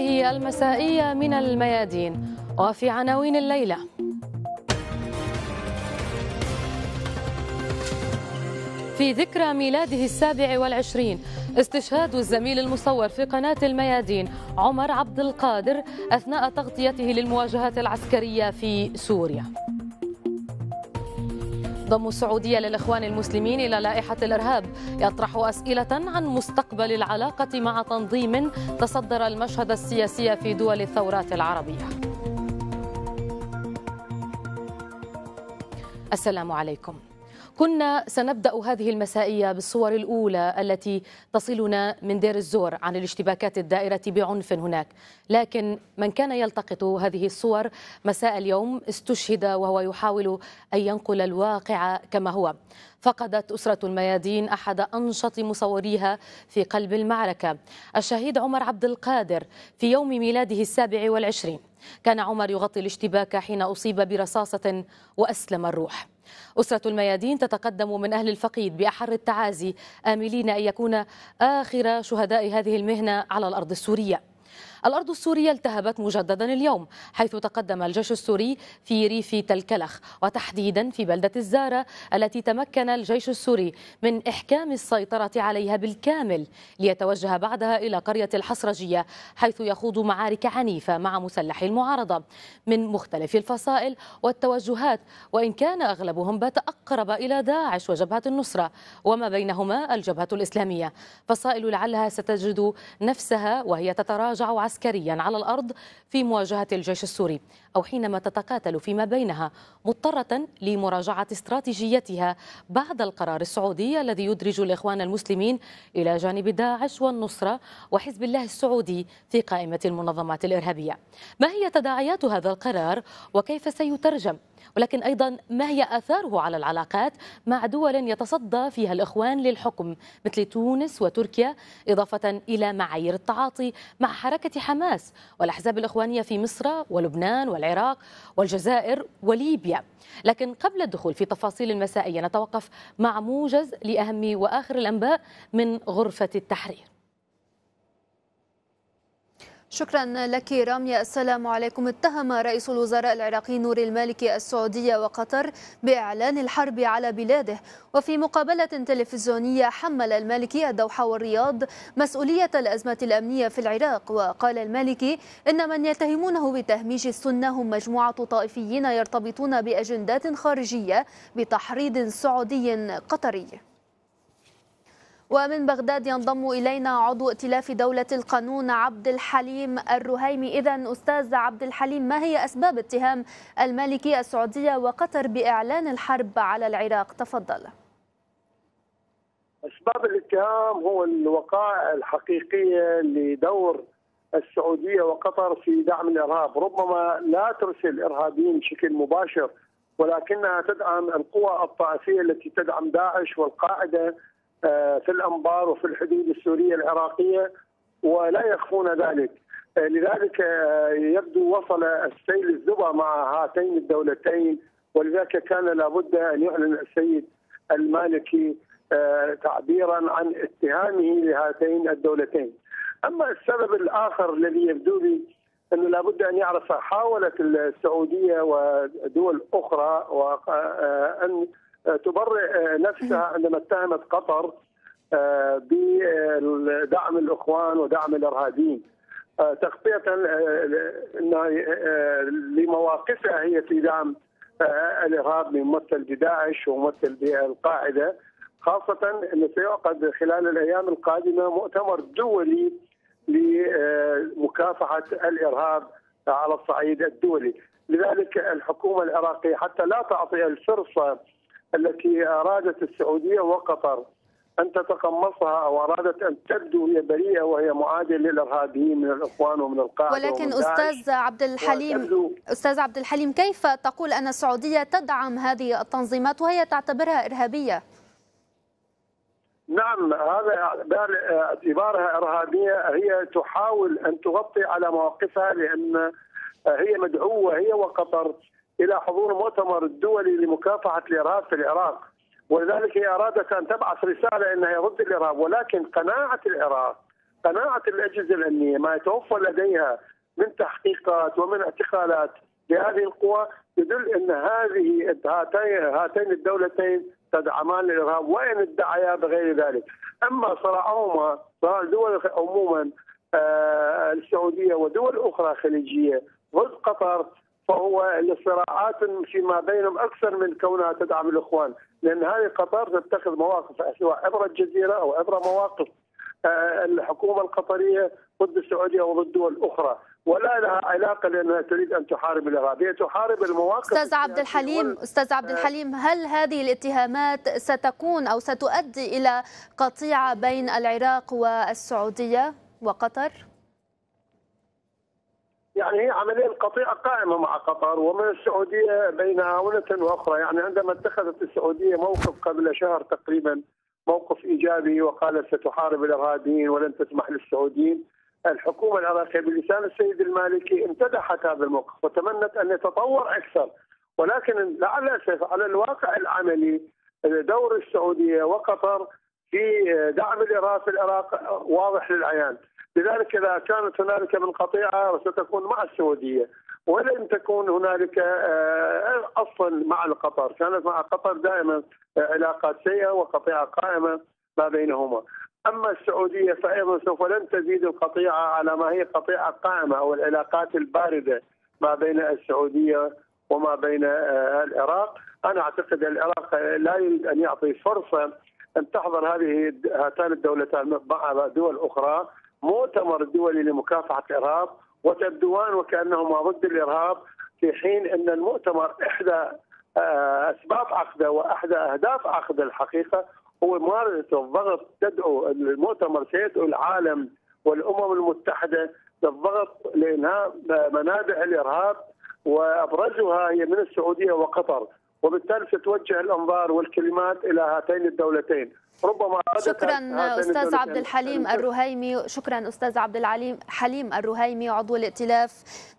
هذه المسائية من الميادين وفي عناوين الليلة في ذكرى ميلاده السابع والعشرين استشهاد الزميل المصور في قناة الميادين عمر عبد القادر أثناء تغطيته للمواجهات العسكرية في سوريا تنضم السعودية للإخوان المسلمين إلى لائحة الإرهاب يطرح أسئلة عن مستقبل العلاقة مع تنظيم تصدر المشهد السياسي في دول الثورات العربية السلام عليكم كنا سنبدأ هذه المسائية بالصور الأولى التي تصلنا من دير الزور عن الاشتباكات الدائرة بعنف هناك لكن من كان يلتقط هذه الصور مساء اليوم استشهد وهو يحاول أن ينقل الواقع كما هو فقدت أسرة الميادين أحد أنشط مصوريها في قلب المعركة الشهيد عمر عبد القادر في يوم ميلاده السابع والعشرين كان عمر يغطي الاشتباك حين أصيب برصاصة وأسلم الروح أسرة الميادين تتقدم من أهل الفقيد بأحر التعازي آملين أن يكون آخر شهداء هذه المهنة على الأرض السورية الأرض السورية التهبت مجددا اليوم حيث تقدم الجيش السوري في ريف تلكلخ وتحديدا في بلدة الزارة التي تمكن الجيش السوري من إحكام السيطرة عليها بالكامل ليتوجه بعدها إلى قرية الحصرجية حيث يخوض معارك عنيفة مع مسلحي المعارضة من مختلف الفصائل والتوجهات وإن كان أغلبهم بات أقرب إلى داعش وجبهة النصرة وما بينهما الجبهة الإسلامية فصائل لعلها ستجد نفسها وهي تتراجع عسكريا على الأرض في مواجهة الجيش السوري أو حينما تتقاتل فيما بينها مضطرة لمراجعة استراتيجيتها بعد القرار السعودي الذي يدرج الإخوان المسلمين إلى جانب داعش والنصرة وحزب الله السعودي في قائمة المنظمات الإرهابية ما هي تداعيات هذا القرار وكيف سيترجم ولكن أيضا ما هي آثاره على العلاقات مع دول يتصدى فيها الإخوان للحكم مثل تونس وتركيا إضافة إلى معايير التعاطي مع حركة حماس والأحزاب الإخوانية في مصر ولبنان والعراق والجزائر وليبيا لكن قبل الدخول في تفاصيل المسائية نتوقف مع موجز لأهم وآخر الأنباء من غرفة التحرير شكرا لك رامي السلام عليكم اتهم رئيس الوزراء العراقي نوري المالكي السعودية وقطر بإعلان الحرب على بلاده وفي مقابلة تلفزيونية حمل المالكي الدوحة والرياض مسؤولية الأزمة الأمنية في العراق وقال المالكي إن من يتهمونه بتهميش السنة هم مجموعة طائفيين يرتبطون بأجندات خارجية بتحريض سعودي قطري ومن بغداد ينضم إلينا عضو ائتلاف دولة القانون عبد الحليم الرهيمي إذا أستاذ عبد الحليم ما هي أسباب اتهام المالكية السعودية وقطر بإعلان الحرب على العراق تفضل أسباب الاتهام هو الوقائع الحقيقية لدور السعودية وقطر في دعم الإرهاب ربما لا ترسل إرهابيين بشكل مباشر ولكنها تدعم القوى الطائفية التي تدعم داعش والقاعدة آه، في الانبار وفي الحدود السوريه العراقيه ولا يخفون ذلك آه، لذلك آه، يبدو وصل السيل الزبا مع هاتين الدولتين ولذلك كان لابد ان يعلن السيد المالكي تعبيرا عن اتهامه لهاتين الدولتين. اما السبب الاخر الذي يبدو لي انه لابد ان يعرف حاولت السعوديه ودول اخرى ان آه، تبرئ آه، نفسها عندما اتهمت قطر آه، بدعم الاخوان ودعم الارهابيين تغطيه لمواقفها هي في دعم الارهاب من ممثل بداعش وممثل بالقاعده خاصه انه سيعقد خلال الايام القادمه مؤتمر دولي لمكافحه الارهاب على الصعيد الدولي لذلك الحكومه العراقيه حتى لا تعطي الفرصه التي ارادت السعوديه وقطر ان تتقمصها او ارادت ان تبدو هي بريئه وهي معاديه للارهابيين من الاخوان ومن القاعده ولكن استاذ عبد الحليم استاذ عبد الحليم كيف تقول ان السعوديه تدعم هذه التنظيمات وهي تعتبرها ارهابيه؟ نعم هذا اعتبارها ارهابيه هي تحاول ان تغطي على مواقفها لان هي مدعوه هي وقطر الى حضور مؤتمر دولي لمكافحه الارهاب في العراق ولذلك هي ارادت ان تبعث رساله انها ضد الارهاب ولكن قناعه العراق قناعه الاجهزه الامنيه ما يتوفر لديها من تحقيقات ومن اعتقالات لهذه القوى يدل ان هذه هاتين هاتين الدولتين تدعمان الارهاب وان ادعيا بغير ذلك، اما صراعهما صراع الدول عموما آه، السعوديه ودول اخرى خليجيه ضد قطر فهو الصراعات فيما بينهم اكثر من كونها تدعم الاخوان، لان هذه قطر تتخذ مواقف سواء عبر الجزيره او عبر مواقف آه، الحكومه القطريه ضد السعوديه وضد دول اخرى، ولا لها علاقه لانها تريد ان تحارب الارهاب، هي تحارب المواقف استاذ عبد الحليم استاذ عبد الحليم هل هذه الاتهامات ستكون او ستؤدي الى قطيعه بين العراق والسعوديه وقطر؟ يعني هي عملية القطيعة قائمة مع قطر ومن السعودية بين آونة وأخرى يعني عندما اتخذت السعودية موقف قبل شهر تقريبا موقف إيجابي وقالت ستحارب الإرهابيين ولن تسمح للسعوديين الحكومة العراقية بلسان السيد المالكي امتدحت هذا الموقف وتمنت أن يتطور أكثر ولكن على الأسف على الواقع العملي دور السعودية وقطر في دعم الإرهاب في العراق واضح للعيان لذلك إذا كانت هنالك من قطيعة ستكون مع السعودية ولم تكون هنالك آه، أصلا مع القطر كانت مع قطر دائما آه، علاقات سيئة وقطيعة قائمة ما بينهما أما السعودية فأيضا سوف لن تزيد القطيعة على ما هي قطيعة قائمة أو العلاقات الباردة ما بين السعودية وما بين آه، العراق أنا أعتقد العراق لا يريد أن يعطي فرصة أن تحضر هذه هاتان الدولتان مع دول أخرى مؤتمر دولي لمكافحه الارهاب وتبدوان وكانهما ضد الارهاب في حين ان المؤتمر احدى آه، اسباب عقده واحدى اهداف عقده الحقيقه هو ممارسه الضغط تدعو المؤتمر سيدعو العالم والامم المتحده للضغط لانهاء منابع الارهاب وابرزها هي من السعوديه وقطر وبالتالي ستوجه الانظار والكلمات الى هاتين الدولتين ربما شكرا استاذ عبد الحليم الرهيمي شكرا استاذ عبد العليم حليم الرهيمي عضو الائتلاف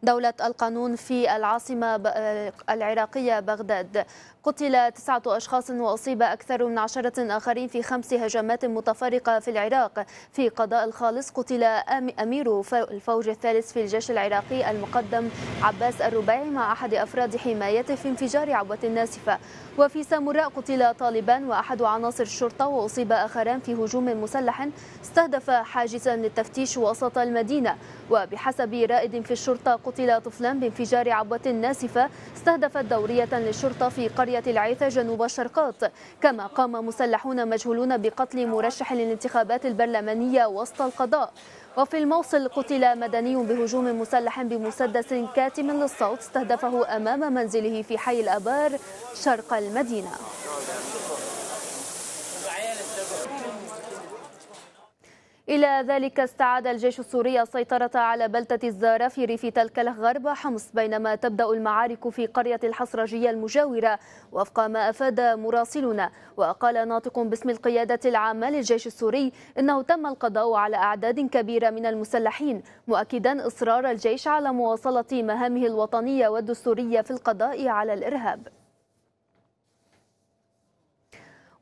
دوله القانون في العاصمه آه، العراقيه بغداد قتل تسعة أشخاص وأصيب أكثر من عشرة آخرين في خمس هجمات متفرقة في العراق في قضاء الخالص قتل أمير الفوج الثالث في الجيش العراقي المقدم عباس الربيعي مع أحد أفراد حمايته في انفجار عبوة ناسفة وفي سامراء قتل طالبان وأحد عناصر الشرطة وأصيب آخران في هجوم مسلح استهدف حاجزا للتفتيش وسط المدينة وبحسب رائد في الشرطة قتل طفلان بانفجار عبوة ناسفة استهدفت دورية للشرطة في قرية العيثة جنوب الشرقات كما قام مسلحون مجهولون بقتل مرشح للانتخابات البرلمانية وسط القضاء وفي الموصل قتل مدني بهجوم مسلح بمسدس كاتم للصوت استهدفه أمام منزله في حي الأبار شرق المدينة إلى ذلك استعاد الجيش السوري السيطرة على بلدة الزارة في ريف تل غرب حمص بينما تبدأ المعارك في قرية الحصرجية المجاورة وفق ما أفاد مراسلنا وقال ناطق باسم القيادة العامة للجيش السوري إنه تم القضاء على أعداد كبيرة من المسلحين مؤكدا إصرار الجيش على مواصلة مهامه الوطنية والدستورية في القضاء على الإرهاب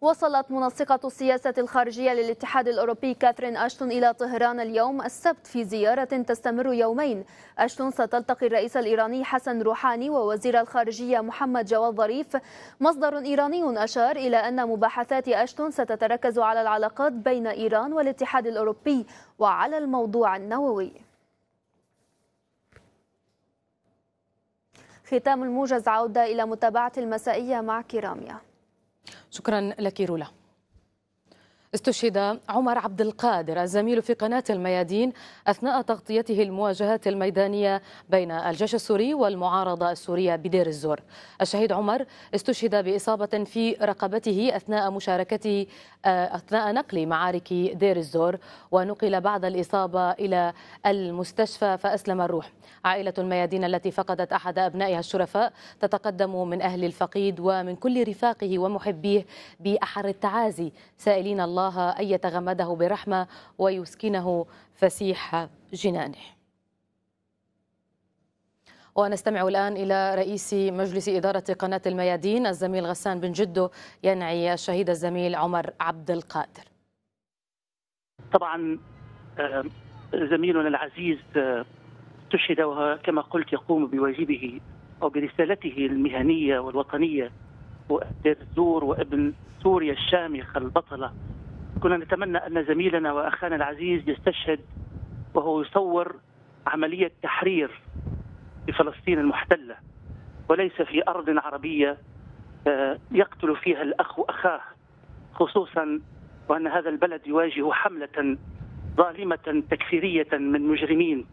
وصلت منسقة السياسة الخارجية للاتحاد الأوروبي كاثرين أشتون إلى طهران اليوم السبت في زيارة تستمر يومين أشتون ستلتقي الرئيس الإيراني حسن روحاني ووزير الخارجية محمد جواد ظريف مصدر إيراني أشار إلى أن مباحثات أشتون ستتركز على العلاقات بين إيران والاتحاد الأوروبي وعلى الموضوع النووي ختام الموجز عودة إلى متابعة المسائية مع كراميا شكرا لك رولا استشهد عمر عبد القادر الزميل في قناة الميادين أثناء تغطيته المواجهات الميدانية بين الجيش السوري والمعارضة السورية بدير الزور الشهيد عمر استشهد بإصابة في رقبته أثناء مشاركته آه، أثناء نقل معارك دير الزور ونقل بعد الإصابة إلى المستشفى فأسلم الروح عائلة الميادين التي فقدت أحد أبنائها الشرفاء تتقدم من أهل الفقيد ومن كل رفاقه ومحبيه بأحر التعازي سائلين الله الله أن يتغمده برحمة ويسكنه فسيح جنانه ونستمع الآن إلى رئيس مجلس إدارة قناة الميادين الزميل غسان بن جدو ينعي الشهيد الزميل عمر عبد القادر طبعا آه، زميلنا العزيز استشهد آه، وكما قلت يقوم بواجبه أو برسالته المهنية والوطنية وأبن الزور وابن سوريا الشامخة البطلة كنا نتمنى أن زميلنا وأخانا العزيز يستشهد وهو يصور عملية تحرير في فلسطين المحتلة وليس في أرض عربية آه، يقتل فيها الأخ أخاه خصوصا وأن هذا البلد يواجه حملة ظالمة تكفيرية من مجرمين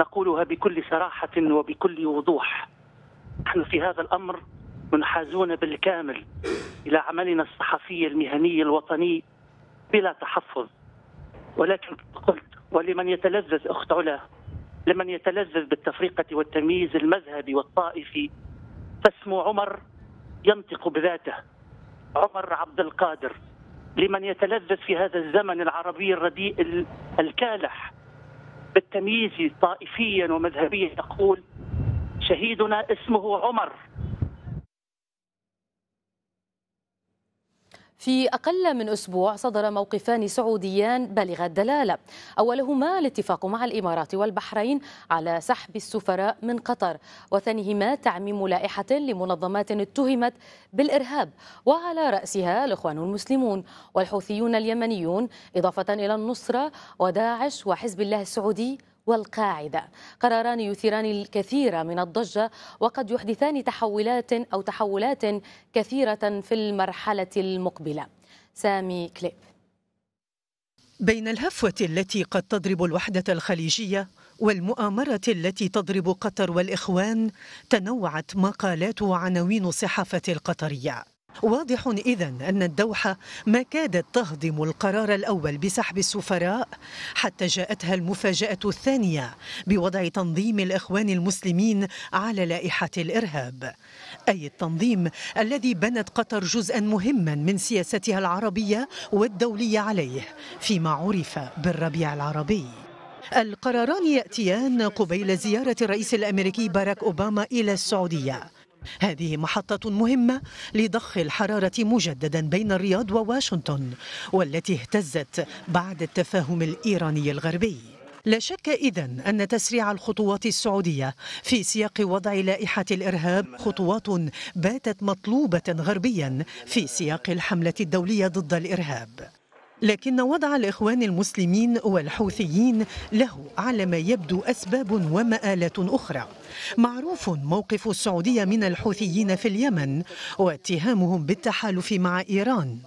نقولها بكل صراحة وبكل وضوح نحن في هذا الأمر منحازون بالكامل إلى عملنا الصحفي المهني الوطني بلا تحفظ ولكن قلت ولمن يتلذذ اخت علا لمن يتلذذ بالتفرقه والتمييز المذهبي والطائفي فاسم عمر ينطق بذاته عمر عبد القادر لمن يتلذذ في هذا الزمن العربي الرديء الكالح بالتمييز طائفيا ومذهبيا يقول شهيدنا اسمه عمر في أقل من أسبوع صدر موقفان سعوديان بالغ الدلالة أولهما الاتفاق مع الإمارات والبحرين على سحب السفراء من قطر وثانيهما تعميم لائحة لمنظمات اتهمت بالإرهاب وعلى رأسها الإخوان المسلمون والحوثيون اليمنيون إضافة إلى النصرة وداعش وحزب الله السعودي والقاعدة قراران يثيران الكثير من الضجة وقد يحدثان تحولات أو تحولات كثيرة في المرحلة المقبلة سامي كليب بين الهفوة التي قد تضرب الوحدة الخليجية والمؤامرة التي تضرب قطر والإخوان تنوعت مقالات وعناوين الصحافة القطرية واضح إذا أن الدوحة ما كادت تهضم القرار الأول بسحب السفراء حتى جاءتها المفاجأة الثانية بوضع تنظيم الإخوان المسلمين على لائحة الإرهاب أي التنظيم الذي بنت قطر جزءا مهما من سياستها العربية والدولية عليه فيما عرف بالربيع العربي القراران يأتيان قبيل زيارة الرئيس الأمريكي باراك أوباما إلى السعودية هذه محطة مهمة لضخ الحرارة مجددا بين الرياض وواشنطن والتي اهتزت بعد التفاهم الإيراني الغربي لا شك إذا أن تسريع الخطوات السعودية في سياق وضع لائحة الإرهاب خطوات باتت مطلوبة غربيا في سياق الحملة الدولية ضد الإرهاب لكن وضع الإخوان المسلمين والحوثيين له على ما يبدو أسباب ومآلات أخرى معروف موقف السعودية من الحوثيين في اليمن واتهامهم بالتحالف مع إيران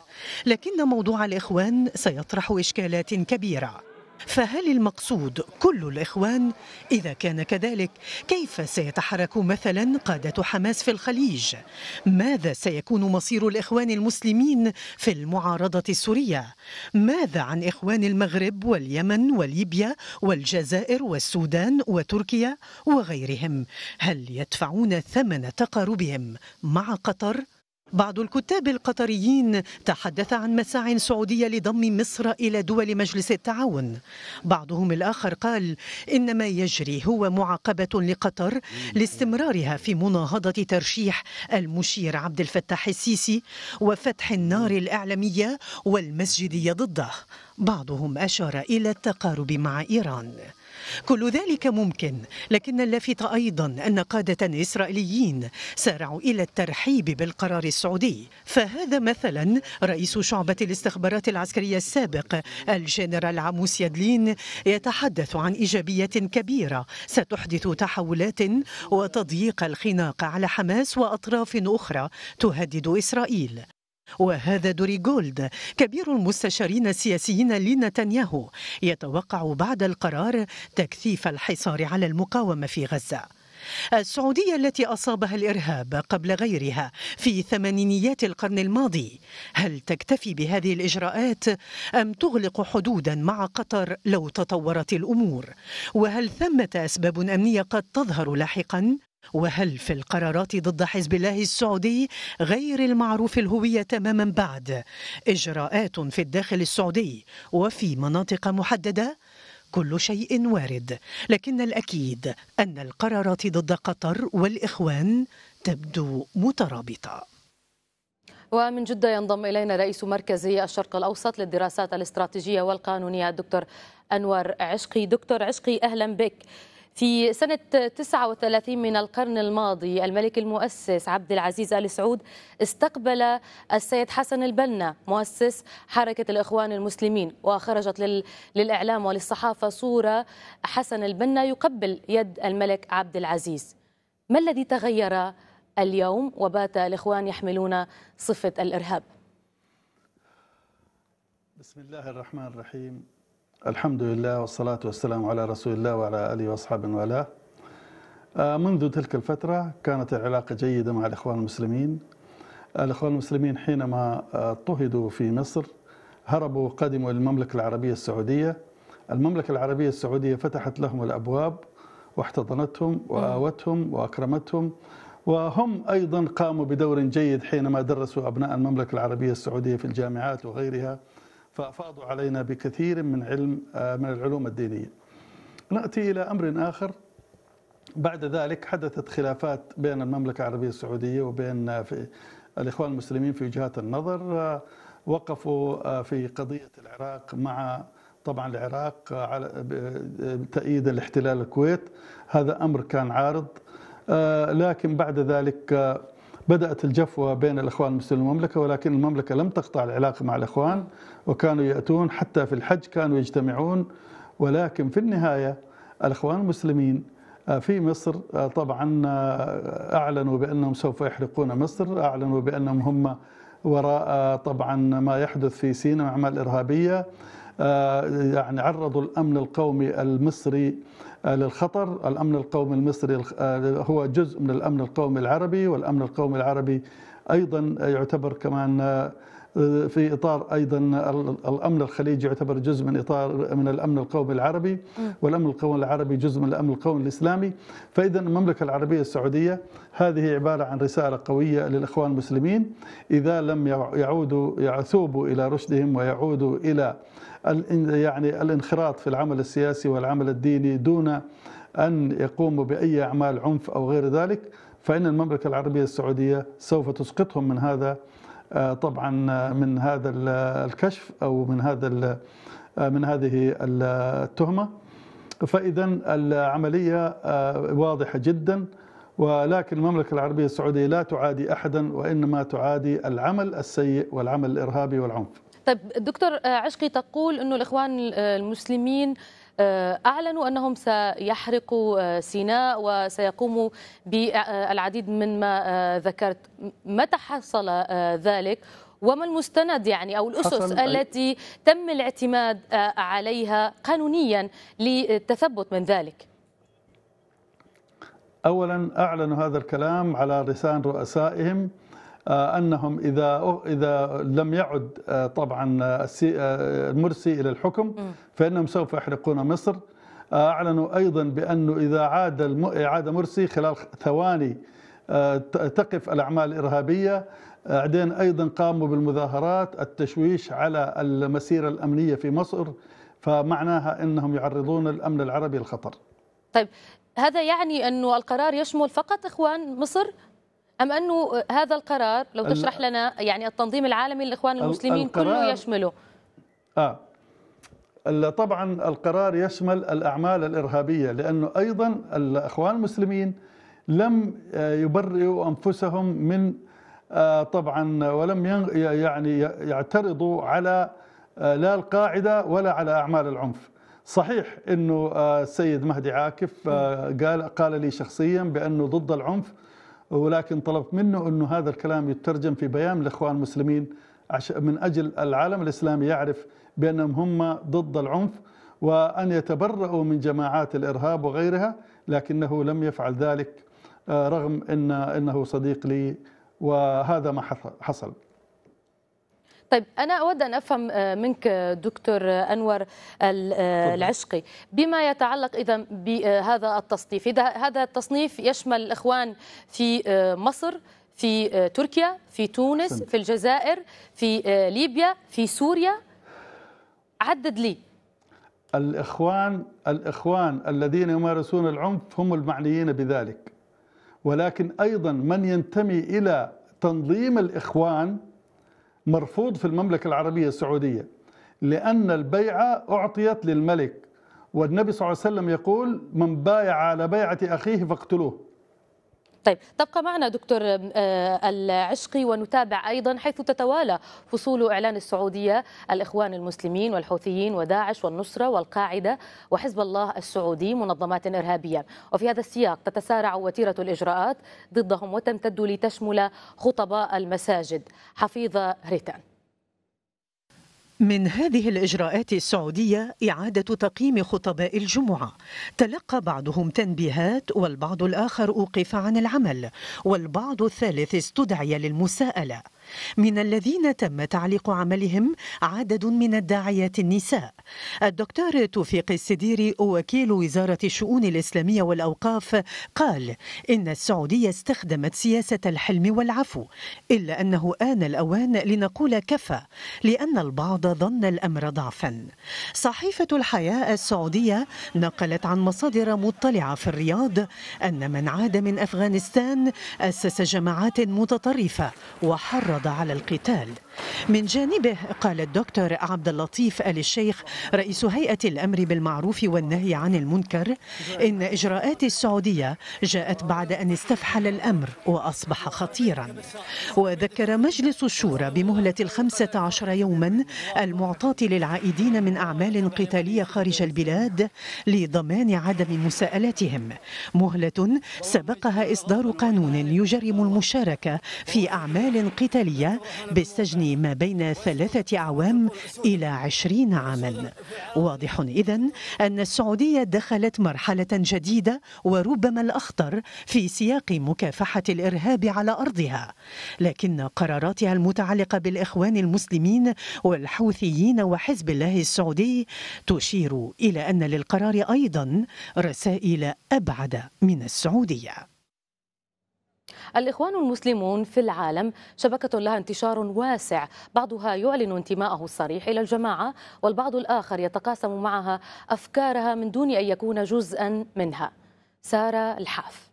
لكن موضوع الإخوان سيطرح إشكالات كبيرة فهل المقصود كل الإخوان؟ إذا كان كذلك كيف سيتحرك مثلا قادة حماس في الخليج؟ ماذا سيكون مصير الإخوان المسلمين في المعارضة السورية؟ ماذا عن إخوان المغرب واليمن وليبيا والجزائر والسودان وتركيا وغيرهم؟ هل يدفعون ثمن تقاربهم مع قطر؟ بعض الكتاب القطريين تحدث عن مساع سعودية لضم مصر إلى دول مجلس التعاون بعضهم الآخر قال إن ما يجري هو معاقبة لقطر لاستمرارها في مناهضة ترشيح المشير عبد الفتاح السيسي وفتح النار الإعلامية والمسجدية ضده بعضهم أشار إلى التقارب مع إيران كل ذلك ممكن لكن اللافت أيضا أن قادة إسرائيليين سارعوا إلى الترحيب بالقرار السعودي فهذا مثلا رئيس شعبة الاستخبارات العسكرية السابق الجنرال عموس يدلين يتحدث عن إيجابية كبيرة ستحدث تحولات وتضييق الخناق على حماس وأطراف أخرى تهدد إسرائيل وهذا دوري جولد كبير المستشارين السياسيين لنتنياهو يتوقع بعد القرار تكثيف الحصار على المقاومة في غزة السعودية التي أصابها الإرهاب قبل غيرها في ثمانينيات القرن الماضي هل تكتفي بهذه الإجراءات أم تغلق حدودا مع قطر لو تطورت الأمور وهل ثمة أسباب أمنية قد تظهر لاحقا وهل في القرارات ضد حزب الله السعودي غير المعروف الهوية تماما بعد إجراءات في الداخل السعودي وفي مناطق محددة؟ كل شيء وارد لكن الأكيد أن القرارات ضد قطر والإخوان تبدو مترابطة ومن جدة ينضم إلينا رئيس مركزي الشرق الأوسط للدراسات الاستراتيجية والقانونية الدكتور أنور عشقي دكتور عشقي أهلا بك في سنة 39 من القرن الماضي الملك المؤسس عبد العزيز آل سعود استقبل السيد حسن البنا مؤسس حركة الإخوان المسلمين وخرجت للإعلام وللصحافة صورة حسن البنا يقبل يد الملك عبد العزيز ما الذي تغير اليوم وبات الإخوان يحملون صفة الإرهاب بسم الله الرحمن الرحيم الحمد لله والصلاة والسلام على رسول الله وعلى آله وأصحابه والاه منذ تلك الفترة كانت العلاقة جيدة مع الإخوان المسلمين الإخوان المسلمين حينما uh, اضطهدوا في مصر هربوا وقدموا للمملكة العربية السعودية المملكة العربية السعودية فتحت لهم الأبواب واحتضنتهم وآوتهم وأكرمتهم وهم أيضا قاموا بدور جيد حينما درسوا أبناء المملكة العربية السعودية في الجامعات وغيرها فأفاضوا علينا بكثير من علم آه، من العلوم الدينية نأتي إلى أمر آخر بعد ذلك حدثت خلافات بين المملكة العربية السعودية وبين آه، في الإخوان المسلمين في وجهات النظر آه، وقفوا في قضية العراق مع طبعا العراق على تأييد الاحتلال الكويت هذا أمر كان عارض لكن بعد ذلك بدأت الجفوة بين الإخوان المسلمين والمملكة ولكن المملكة لم تقطع العلاقة مع الإخوان وكانوا يأتون حتى في الحج كانوا يجتمعون ولكن في النهاية الإخوان المسلمين آه، في مصر آه، طبعا آه، أعلنوا بأنهم سوف يحرقون مصر أعلنوا بأنهم هم وراء طبعا ما يحدث في سيناء أعمال إرهابية آه، يعني عرضوا الامن القومي المصري آه، للخطر، الامن القومي المصري آه، هو جزء من الامن القومي العربي والامن القومي العربي ايضا يعتبر كمان آه، في اطار ايضا الامن الخليجي يعتبر جزء من اطار من الامن القومي العربي والامن القومي العربي جزء من الامن القومي الاسلامي فاذا المملكه العربيه السعوديه هذه عباره عن رساله قويه للاخوان المسلمين اذا لم يعودوا يثوبوا الى رشدهم ويعودوا الى يعني الانخراط في العمل السياسي والعمل الديني دون ان يقوموا باي اعمال عنف او غير ذلك فان المملكه العربيه السعوديه سوف تسقطهم من هذا آه، طبعا آه، من هذا الكشف او من هذا آه، من هذه التهمه فاذا العمليه واضحه جدا ولكن المملكه العربيه السعوديه لا تعادي احدا وانما تعادي العمل السيء والعمل الارهابي والعنف. طيب دكتور عشقي تقول انه الاخوان المسلمين آه، أعلنوا أنهم سيحرقوا آه، سيناء وسيقوموا بالعديد من ما آه، ذكرت متى حصل ذلك وما المستند يعني او الاسس التي تم الاعتماد عليها قانونيا للتثبت من ذلك؟ اولا اعلنوا هذا الكلام على لسان رؤسائهم آه، انهم اذا اذا لم يعد آه، طبعا آه، المرسي الى الحكم فانهم سوف يحرقون مصر اعلنوا ايضا بانه اذا عاد اعاده مرسي خلال ثواني تقف الاعمال الارهابيه بعدين ايضا قاموا بالمظاهرات التشويش على المسيره الامنيه في مصر فمعناها انهم يعرضون الامن العربي للخطر. طيب هذا يعني انه القرار يشمل فقط اخوان مصر أم أنه هذا القرار لو تشرح لنا يعني التنظيم العالمي للإخوان المسلمين كله يشمله آه طبعا القرار يشمل الأعمال الإرهابية لأنه أيضا الإخوان المسلمين لم يبرئوا أنفسهم من آه، طبعا ولم يعني يعترضوا على آه، لا القاعدة ولا على أعمال العنف صحيح أنه آه، السيد مهدي عاكف قال, قال لي شخصيا بأنه ضد العنف ولكن طلبت منه أن هذا الكلام يترجم في بيان الإخوان المسلمين من أجل العالم الإسلامي يعرف بأنهم هم ضد العنف وأن يتبرؤوا من جماعات الإرهاب وغيرها لكنه لم يفعل ذلك آه، رغم إن أنه صديق لي وهذا ما حصل طيب أنا أود أن أفهم آه، منك آه، دكتور آه، أنور العشقي بما يتعلق إذا بهذا التصنيف إذا هذا التصنيف يشمل الإخوان في مصر في تركيا في تونس في الجزائر في ليبيا في سوريا عدد لي الإخوان الإخوان الذين يمارسون العنف هم المعنيين بذلك ولكن أيضا من ينتمي إلى تنظيم الإخوان مرفوض في المملكة العربية السعودية لأن البيعة أعطيت للملك والنبي صلى الله عليه وسلم يقول من بايع على بيعة أخيه فاقتلوه طيب تبقى معنا دكتور آه، العشقي ونتابع أيضا حيث تتوالى فصول إعلان السعودية الإخوان المسلمين والحوثيين وداعش والنصرة والقاعدة وحزب الله السعودي منظمات إرهابية وفي هذا السياق تتسارع وتيرة الإجراءات ضدهم وتمتد لتشمل خطباء المساجد حفيظة ريتان من هذه الإجراءات السعودية إعادة تقييم خطباء الجمعة تلقى بعضهم تنبيهات والبعض الآخر أوقف عن العمل والبعض الثالث استدعي للمساءلة من الذين تم تعليق عملهم عدد من الداعيات النساء الدكتور توفيق السديري وكيل وزارة الشؤون الإسلامية والأوقاف قال إن السعودية استخدمت سياسة الحلم والعفو إلا أنه آن الأوان لنقول كفى لأن البعض ظن الأمر ضعفا صحيفة الحياة السعودية نقلت عن مصادر مطلعة في الرياض أن من عاد من أفغانستان أسس جماعات متطرفة وحرض على القتال من جانبه قال الدكتور عبد اللطيف آل الشيخ رئيس هيئة الأمر بالمعروف والنهي عن المنكر إن إجراءات السعودية جاءت بعد أن استفحل الأمر وأصبح خطيرا وذكر مجلس الشورى بمهلة الخمسة عشر يوما المعطاة للعائدين من أعمال قتالية خارج البلاد لضمان عدم مساءلتهم مهلة سبقها إصدار قانون يجرم المشاركة في أعمال قتالية بالسجن ما بين ثلاثة أعوام إلى عشرين عاما واضح إذا أن السعودية دخلت مرحلة جديدة وربما الأخطر في سياق مكافحة الإرهاب على أرضها لكن قراراتها المتعلقة بالإخوان المسلمين والحوثيين وحزب الله السعودي تشير إلى أن للقرار أيضا رسائل أبعد من السعودية الإخوان المسلمون في العالم شبكة لها انتشار واسع بعضها يعلن انتماءه الصريح إلى الجماعة والبعض الآخر يتقاسم معها أفكارها من دون أن يكون جزءا منها سارة الحاف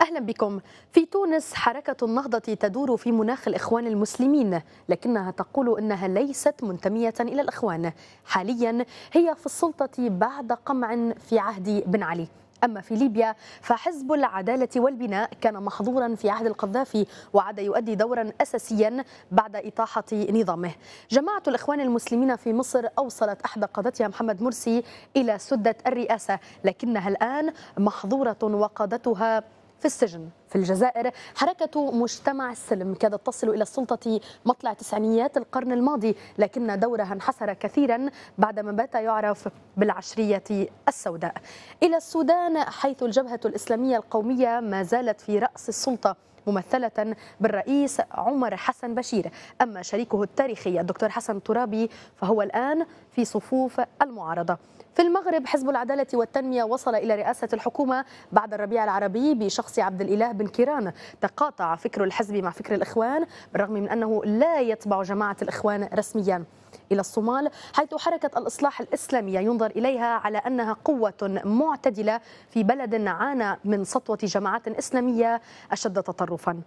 أهلا بكم في تونس حركة النهضة تدور في مناخ الإخوان المسلمين لكنها تقول إنها ليست منتمية إلى الإخوان حاليا هي في السلطة بعد قمع في عهد بن علي أما في ليبيا فحزب العدالة والبناء كان محظورا في عهد القذافي وعاد يؤدي دورا أساسيا بعد إطاحة نظامه جماعة الإخوان المسلمين في مصر أوصلت أحد قادتها محمد مرسي إلى سدة الرئاسة لكنها الآن محظورة وقادتها في السجن في الجزائر حركة مجتمع السلم كادت تصل إلى السلطة مطلع تسعينيات القرن الماضي لكن دورها انحسر كثيرا بعدما بات يعرف بالعشرية السوداء إلى السودان حيث الجبهة الإسلامية القومية ما زالت في رأس السلطة ممثلة بالرئيس عمر حسن بشير أما شريكه التاريخي الدكتور حسن ترابي فهو الآن في صفوف المعارضة في المغرب حزب العدالة والتنمية وصل إلى رئاسة الحكومة بعد الربيع العربي بشخص عبد الإله بن كيران تقاطع فكر الحزب مع فكر الإخوان بالرغم من أنه لا يتبع جماعة الإخوان رسميا إلى الصومال حيث حركة الإصلاح الإسلامية ينظر إليها على أنها قوة معتدلة في بلد عانى من سطوة جماعات إسلامية أشد تطرفا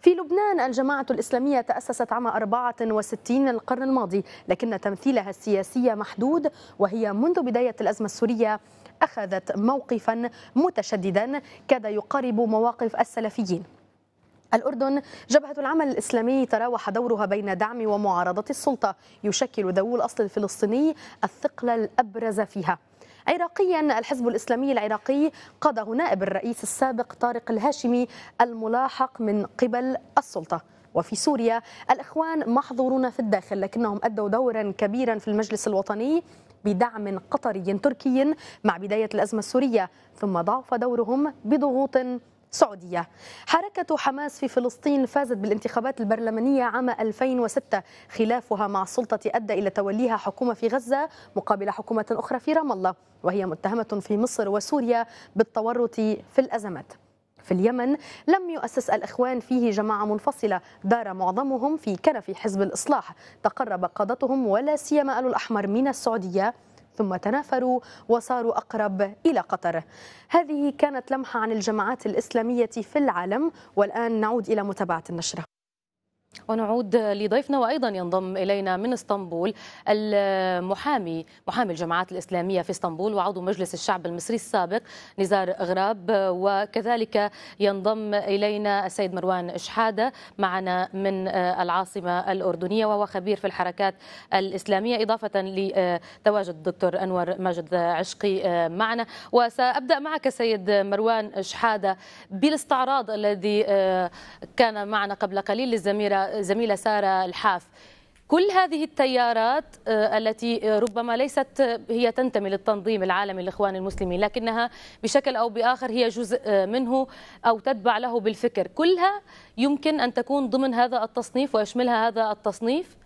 في لبنان الجماعة الإسلامية تأسست عام 64 من القرن الماضي لكن تمثيلها السياسي محدود وهي منذ بداية الأزمة السورية أخذت موقفا متشددا كاد يقارب مواقف السلفيين الأردن جبهة العمل الإسلامي تراوح دورها بين دعم ومعارضة السلطة يشكل ذوو الأصل الفلسطيني الثقل الأبرز فيها عراقيا الحزب الإسلامي العراقي قاده نائب الرئيس السابق طارق الهاشمي الملاحق من قبل السلطة وفي سوريا الإخوان محظورون في الداخل لكنهم أدوا دورا كبيرا في المجلس الوطني بدعم قطري تركي مع بداية الأزمة السورية ثم ضعف دورهم بضغوط سعودية حركة حماس في فلسطين فازت بالانتخابات البرلمانية عام 2006 خلافها مع السلطة أدى إلى توليها حكومة في غزة مقابل حكومة أخرى في رام الله وهي متهمة في مصر وسوريا بالتورط في الأزمات في اليمن لم يؤسس الإخوان فيه جماعة منفصلة دار معظمهم في كنف حزب الإصلاح تقرب قادتهم ولا سيما آل الأحمر من السعودية ثم تنافروا وصاروا أقرب إلى قطر هذه كانت لمحة عن الجماعات الإسلامية في العالم والآن نعود إلى متابعة النشرة ونعود لضيفنا وايضا ينضم الينا من اسطنبول المحامي محامي الجماعات الاسلاميه في اسطنبول وعضو مجلس الشعب المصري السابق نزار غراب وكذلك ينضم الينا السيد مروان شحاده معنا من العاصمه الاردنيه وهو خبير في الحركات الاسلاميه اضافه لتواجد الدكتور انور ماجد عشقي معنا وسابدا معك سيد مروان شحاده بالاستعراض الذي كان معنا قبل قليل للزميره زميلة سارة الحاف كل هذه التيارات آه، التي آه، ربما ليست آه، هي تنتمي للتنظيم العالمي للاخوان المسلمين لكنها بشكل او باخر هي جزء منه او تتبع له بالفكر كلها يمكن ان تكون ضمن هذا التصنيف ويشملها هذا التصنيف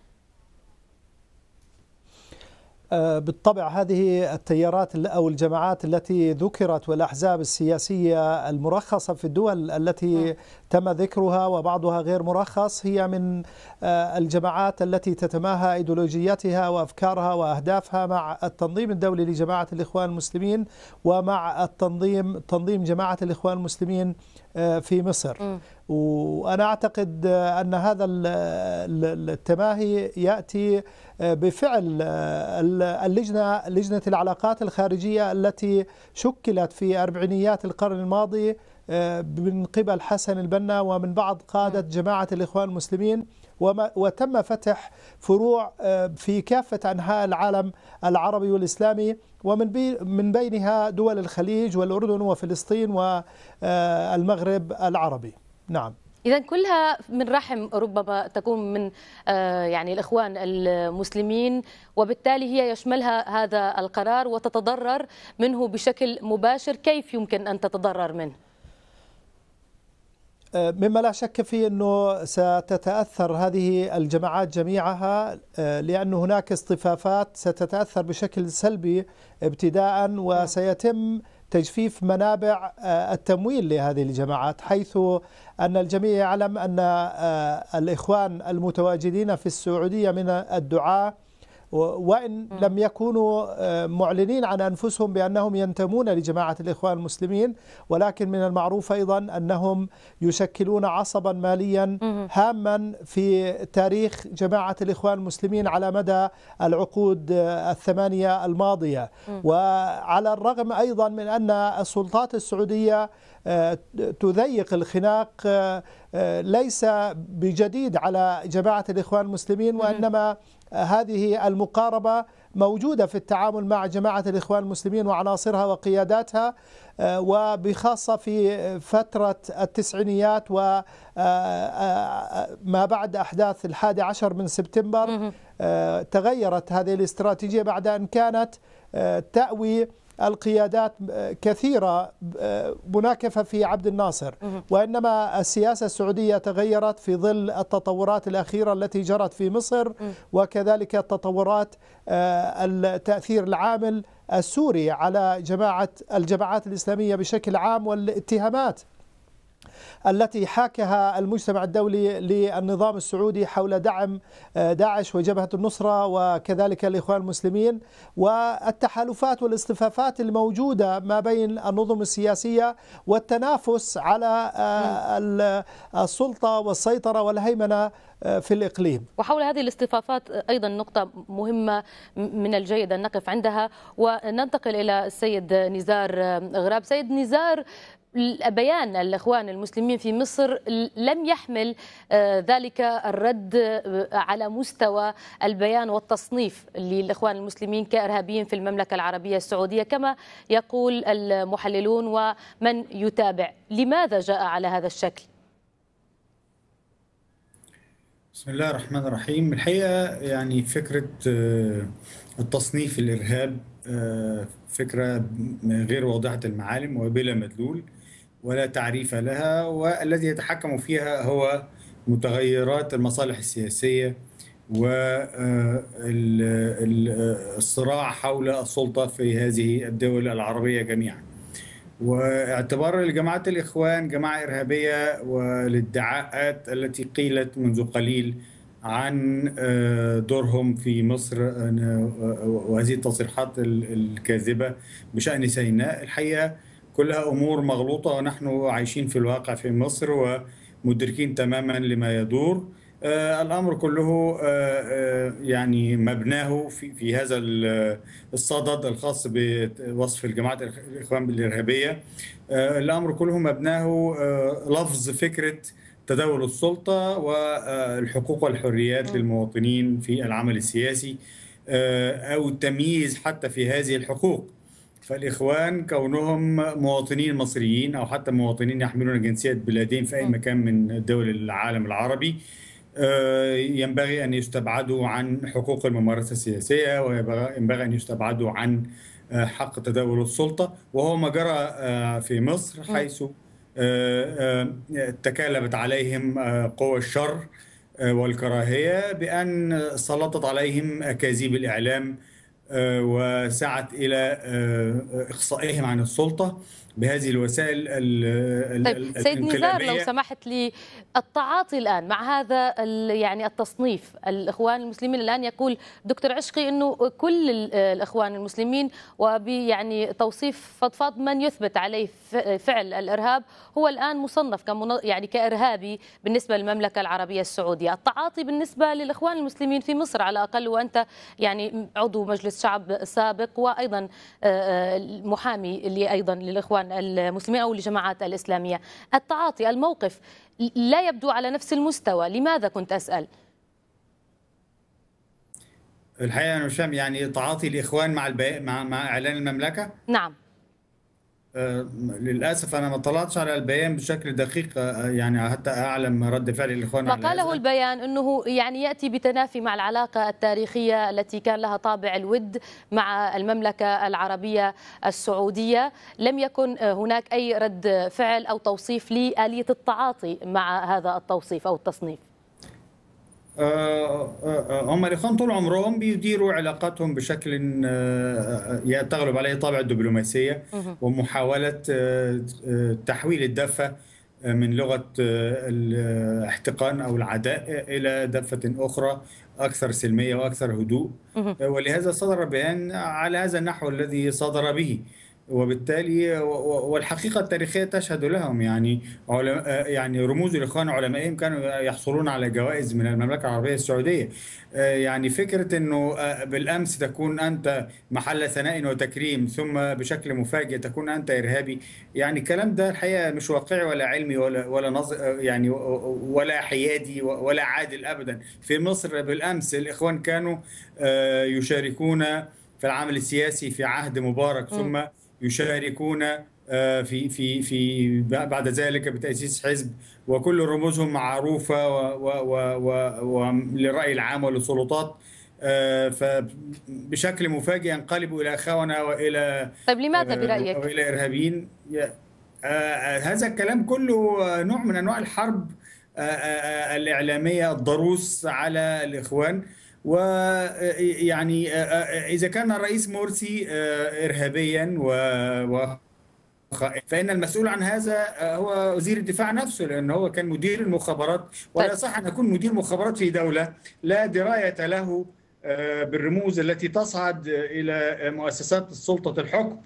آه، بالطبع هذه التيارات أو الجماعات التي ذكرت والأحزاب السياسية المرخصة في الدول التي تم ذكرها وبعضها غير مرخص هي من آه، الجماعات التي تتماهى ايديولوجيتها وافكارها واهدافها مع التنظيم الدولي لجماعه الاخوان المسلمين ومع التنظيم تنظيم جماعه الاخوان المسلمين في مصر م. وأنا أعتقد أن هذا التماهي يأتي آه، بفعل آه، اللجنة لجنة العلاقات الخارجية التي شكلت في أربعينيات القرن الماضي آه، من قبل حسن البنا ومن بعض قادة جماعة الإخوان المسلمين وتم فتح فروع في كافة أنحاء العالم العربي والإسلامي ومن بي من بينها دول الخليج والأردن وفلسطين والمغرب العربي نعم إذا كلها من رحم ربما تكون من آه، يعني الإخوان المسلمين وبالتالي هي يشملها هذا القرار وتتضرر منه بشكل مباشر كيف يمكن أن تتضرر منه؟ مما لا شك فيه أنه ستتأثر هذه الجماعات جميعها آه، لأن هناك اصطفافات ستتأثر بشكل سلبي ابتداء نعم. وسيتم تجفيف منابع آه، التمويل لهذه الجماعات حيث أن الجميع يعلم أن آه، الإخوان المتواجدين في السعودية من الدعاة وإن لم يكونوا آه، معلنين عن أنفسهم بأنهم ينتمون لجماعة الإخوان المسلمين ولكن من المعروف أيضا أنهم يشكلون عصبا ماليا هاما في تاريخ جماعة الإخوان المسلمين على مدى العقود آه، الثمانية الماضية وعلى الرغم أيضا من أن السلطات السعودية آه، تذيق الخناق ليس بجديد على جماعة الإخوان المسلمين وإنما هذه المقاربة موجودة في التعامل مع جماعة الإخوان المسلمين وعناصرها وقياداتها آه، وبخاصة في فترة التسعينيات وما آه، آه، بعد أحداث الحادي عشر من سبتمبر تغيرت هذه الاستراتيجية بعد أن كانت تأوي القيادات كثيرة مناكفة في عبد الناصر وإنما السياسة السعودية تغيرت في ظل التطورات الأخيرة التي جرت في مصر وكذلك التطورات آه، التأثير العامل السوري على جماعة الجماعات الإسلامية بشكل عام والاتهامات التي حاكها المجتمع الدولي للنظام السعودي حول دعم آه، داعش وجبهة النصرة وكذلك الإخوان المسلمين والتحالفات والاصطفافات الموجودة ما بين النظم السياسية والتنافس على آه، السلطة والسيطرة والهيمنة آه، في الإقليم وحول هذه الاصطفافات أيضا نقطة مهمة من الجيد أن نقف عندها وننتقل إلى السيد نزار غراب سيد نزار بيان الإخوان المسلمين في مصر لم يحمل آه، ذلك الرد آه، على مستوى البيان والتصنيف للإخوان المسلمين كإرهابيين في المملكة العربية السعودية كما يقول المحللون ومن يتابع لماذا جاء على هذا الشكل؟ بسم الله الرحمن الرحيم الحقيقة يعني فكرة آه، التصنيف الإرهاب فكرة غير واضحة المعالم وبلا مدلول ولا تعريف لها والذي يتحكم فيها هو متغيرات المصالح السياسيه والصراع آه، آه، حول السلطه في هذه الدول العربيه جميعا. واعتبار لجماعه الاخوان جماعه ارهابيه والادعاءات التي قيلت منذ قليل عن آه، دورهم في مصر وهذه التصريحات الكاذبه بشان سيناء الحقيقه كلها امور مغلوطه ونحن عايشين في الواقع في مصر ومدركين تماما لما يدور آه، الامر كله آه، آه، يعني مبناه في هذا الصدد الخاص بوصف الجماعات الاخوان بالارهابيه الامر كله مبناه لفظ فكره تداول السلطه والحقوق والحريات للمواطنين في العمل السياسي او التمييز حتى في هذه الحقوق فالإخوان كونهم مواطنين مصريين أو حتى مواطنين يحملون جنسية بلادين في أي نعم. مكان من دول العالم العربي آه، ينبغي أن يستبعدوا عن حقوق الممارسة السياسية وينبغي أن يستبعدوا عن آه، حق تداول السلطة وهو ما جرى آه، في مصر نعم. حيث تكالبت عليهم قوى الشر والكراهية بأن سلطت عليهم أكاذيب الإعلام آه، وسعت إلى آه، إقصائهم عن السلطة بهذه الوسائل ال طيب سيد نزار لو سمحت لي التعاطي الان مع هذا يعني التصنيف الاخوان المسلمين الان يقول دكتور عشقي انه كل الاخوان المسلمين ويعني توصيف فضفاض من يثبت عليه فعل الارهاب هو الان مصنف يعني كارهابي بالنسبه للمملكه العربيه السعوديه، التعاطي بالنسبه للاخوان المسلمين في مصر على الاقل وانت يعني عضو مجلس شعب سابق وايضا محامي اللي ايضا للاخوان المسلمين أو الجماعات الإسلامية التعاطي الموقف لا يبدو على نفس المستوى لماذا كنت أسأل؟ الحقيقه انا يعني تعاطي الاخوان مع مع... مع اعلان المملكه؟ نعم آه، للاسف انا ما اطلعتش على البيان بشكل دقيق آه، يعني حتى اعلم رد فعل الاخوان ما قاله البيان انه يعني ياتي بتنافي مع العلاقه التاريخيه التي كان لها طابع الود مع المملكه العربيه السعوديه لم يكن هناك اي رد فعل او توصيف لاليه التعاطي مع هذا التوصيف او التصنيف آه، آه، آه، هم طول عمرهم بيديروا علاقاتهم بشكل يتغلب يعني عليه طابع الدبلوماسية ومحاولة تحويل الدفة من لغة الاحتقان أو العداء إلى دفة أخرى أكثر سلمية وأكثر هدوء ولهذا صدر بيان على هذا النحو الذي صدر به وبالتالي والحقيقه التاريخيه تشهد لهم يعني يعني رموز الاخوان علمائهم كانوا يحصلون على جوائز من المملكه العربيه السعوديه يعني فكره انه آه، بالامس تكون انت محل ثناء وتكريم ثم بشكل مفاجئ تكون انت ارهابي يعني الكلام ده الحقيقه مش واقعي ولا علمي ولا ولا نظر يعني ولا حيادي ولا عادل ابدا في مصر بالامس الاخوان كانوا آه، يشاركون في العمل السياسي في عهد مبارك ثم م. يشاركون آه، في في في بعد ذلك بتاسيس حزب وكل رموزهم معروفه وللراي العام وللسلطات آه، فبشكل مفاجئ انقلبوا الى خونه والى طيب لماذا آه، برايك؟ والى ارهابيين هذا الكلام كله نوع من انواع الحرب الاعلاميه الضروس على الاخوان ويعني آه، آه، اذا كان الرئيس مرسي آه، ارهابيا و فان المسؤول عن هذا هو وزير الدفاع نفسه لان هو كان مدير المخابرات طيب. ولا يصح ان يكون مدير مخابرات في دوله لا درايه له بالرموز التي تصعد الى مؤسسات سلطه الحكم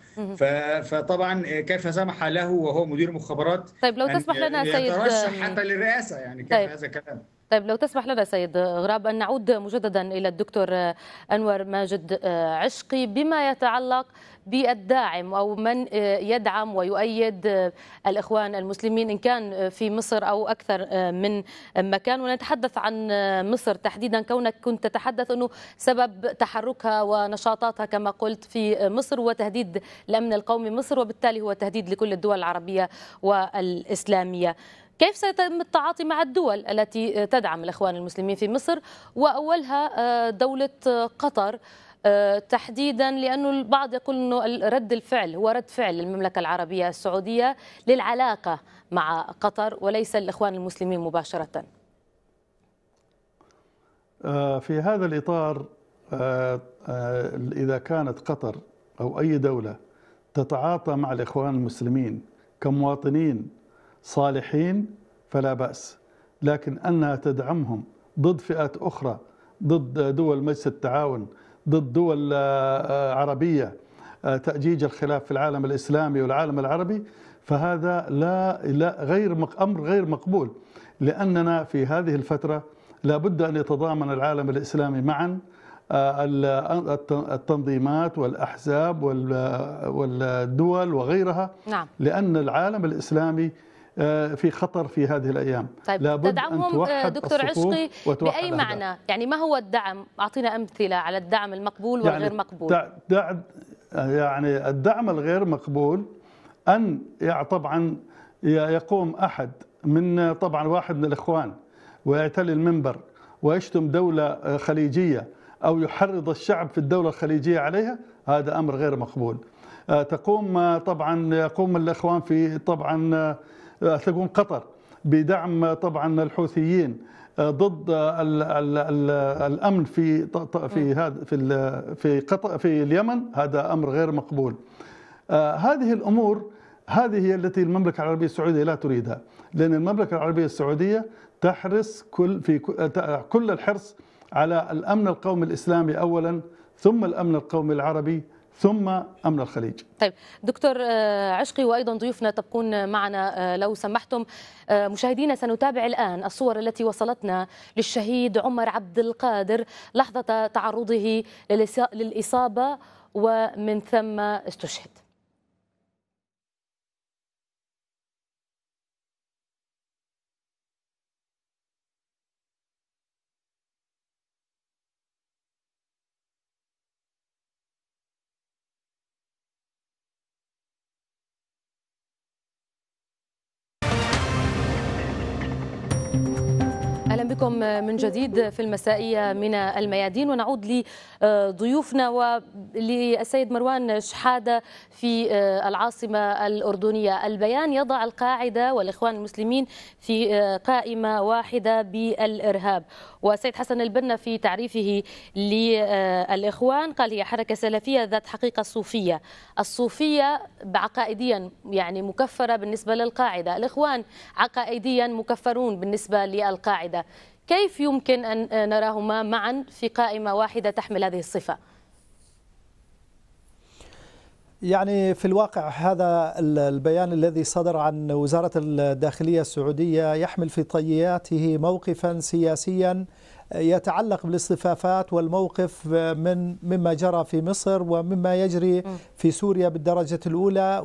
فطبعا كيف سمح له وهو مدير مخابرات طيب لو تسمح لنا سيد يترشح حتى للرئاسه يعني كيف طيب. هذا الكلام طيب لو تسمح لنا سيد غراب أن نعود مجددا إلى الدكتور أنور ماجد عشقي بما يتعلق بالداعم أو من يدعم ويؤيد الإخوان المسلمين إن كان في مصر أو أكثر من مكان ونتحدث عن مصر تحديدا كونك كنت تتحدث أنه سبب تحركها ونشاطاتها كما قلت في مصر وتهديد الأمن القومي مصر وبالتالي هو تهديد لكل الدول العربية والإسلامية كيف سيتم التعاطي مع الدول التي تدعم الإخوان المسلمين في مصر وأولها آه، دولة آه، قطر آه، تحديدا لانه البعض يقول انه رد الفعل هو رد فعل للمملكه العربيه السعوديه للعلاقه مع قطر وليس الاخوان المسلمين مباشره. في هذا الاطار اذا كانت قطر او اي دوله تتعاطى مع الاخوان المسلمين كمواطنين صالحين فلا بأس لكن أنها تدعمهم ضد فئات أخرى ضد دول مجلس التعاون ضد دول آه، آه، عربية آه، تأجيج الخلاف في العالم الإسلامي والعالم العربي فهذا لا, لا غير أمر غير مقبول لأننا في هذه الفترة لابد أن يتضامن العالم الإسلامي معا التنظيمات والأحزاب والدول وغيرها نعم. لأن العالم الإسلامي آه، في خطر في هذه الايام طيب لابد تدعمهم أن آه، دكتور عشقي باي معنى يعني ما هو الدعم اعطينا امثله على الدعم المقبول يعني والغير يعني مقبول دعم يعني الدعم الغير مقبول ان يعني طبعا يقوم احد من طبعا واحد من الاخوان ويعتلي المنبر ويشتم دوله آه، خليجيه او يحرض الشعب في الدوله الخليجيه عليها هذا امر غير مقبول تقوم طبعا يقوم الاخوان في طبعا آه، تكون قطر بدعم طبعا الحوثيين آه، ضد الـ الـ الـ الامن في في هذا في في قطر في اليمن هذا امر غير مقبول. آه، هذه الامور هذه هي التي المملكه العربيه السعوديه لا تريدها، لان المملكه العربيه السعوديه تحرص كل في كل الحرص على الامن القومي الاسلامي اولا ثم الامن القومي العربي ثم امن الخليج. طيب دكتور آه، عشقي وايضا ضيوفنا تبقون معنا آه، لو سمحتم آه، مشاهدينا سنتابع الان الصور التي وصلتنا للشهيد عمر عبد القادر لحظه تعرضه للاصابه ومن ثم استشهد. بكم من جديد في المسائية من الميادين ونعود لضيوفنا وللسيد مروان شحادة في العاصمة الأردنية البيان يضع القاعدة والإخوان المسلمين في قائمة واحدة بالإرهاب وسيد حسن البنا في تعريفه للإخوان قال هي حركة سلفية ذات حقيقة صوفية الصوفية عقائديا يعني مكفرة بالنسبة للقاعدة الإخوان عقائديا مكفرون بالنسبة للقاعدة كيف يمكن أن نراهما معا في قائمة واحدة تحمل هذه الصفة؟ يعني في الواقع هذا البيان الذي صدر عن وزارة الداخلية السعودية يحمل في طياته موقفا سياسيا يتعلق بالاصطفافات والموقف من مما جرى في مصر ومما يجري في سوريا بالدرجة الأولى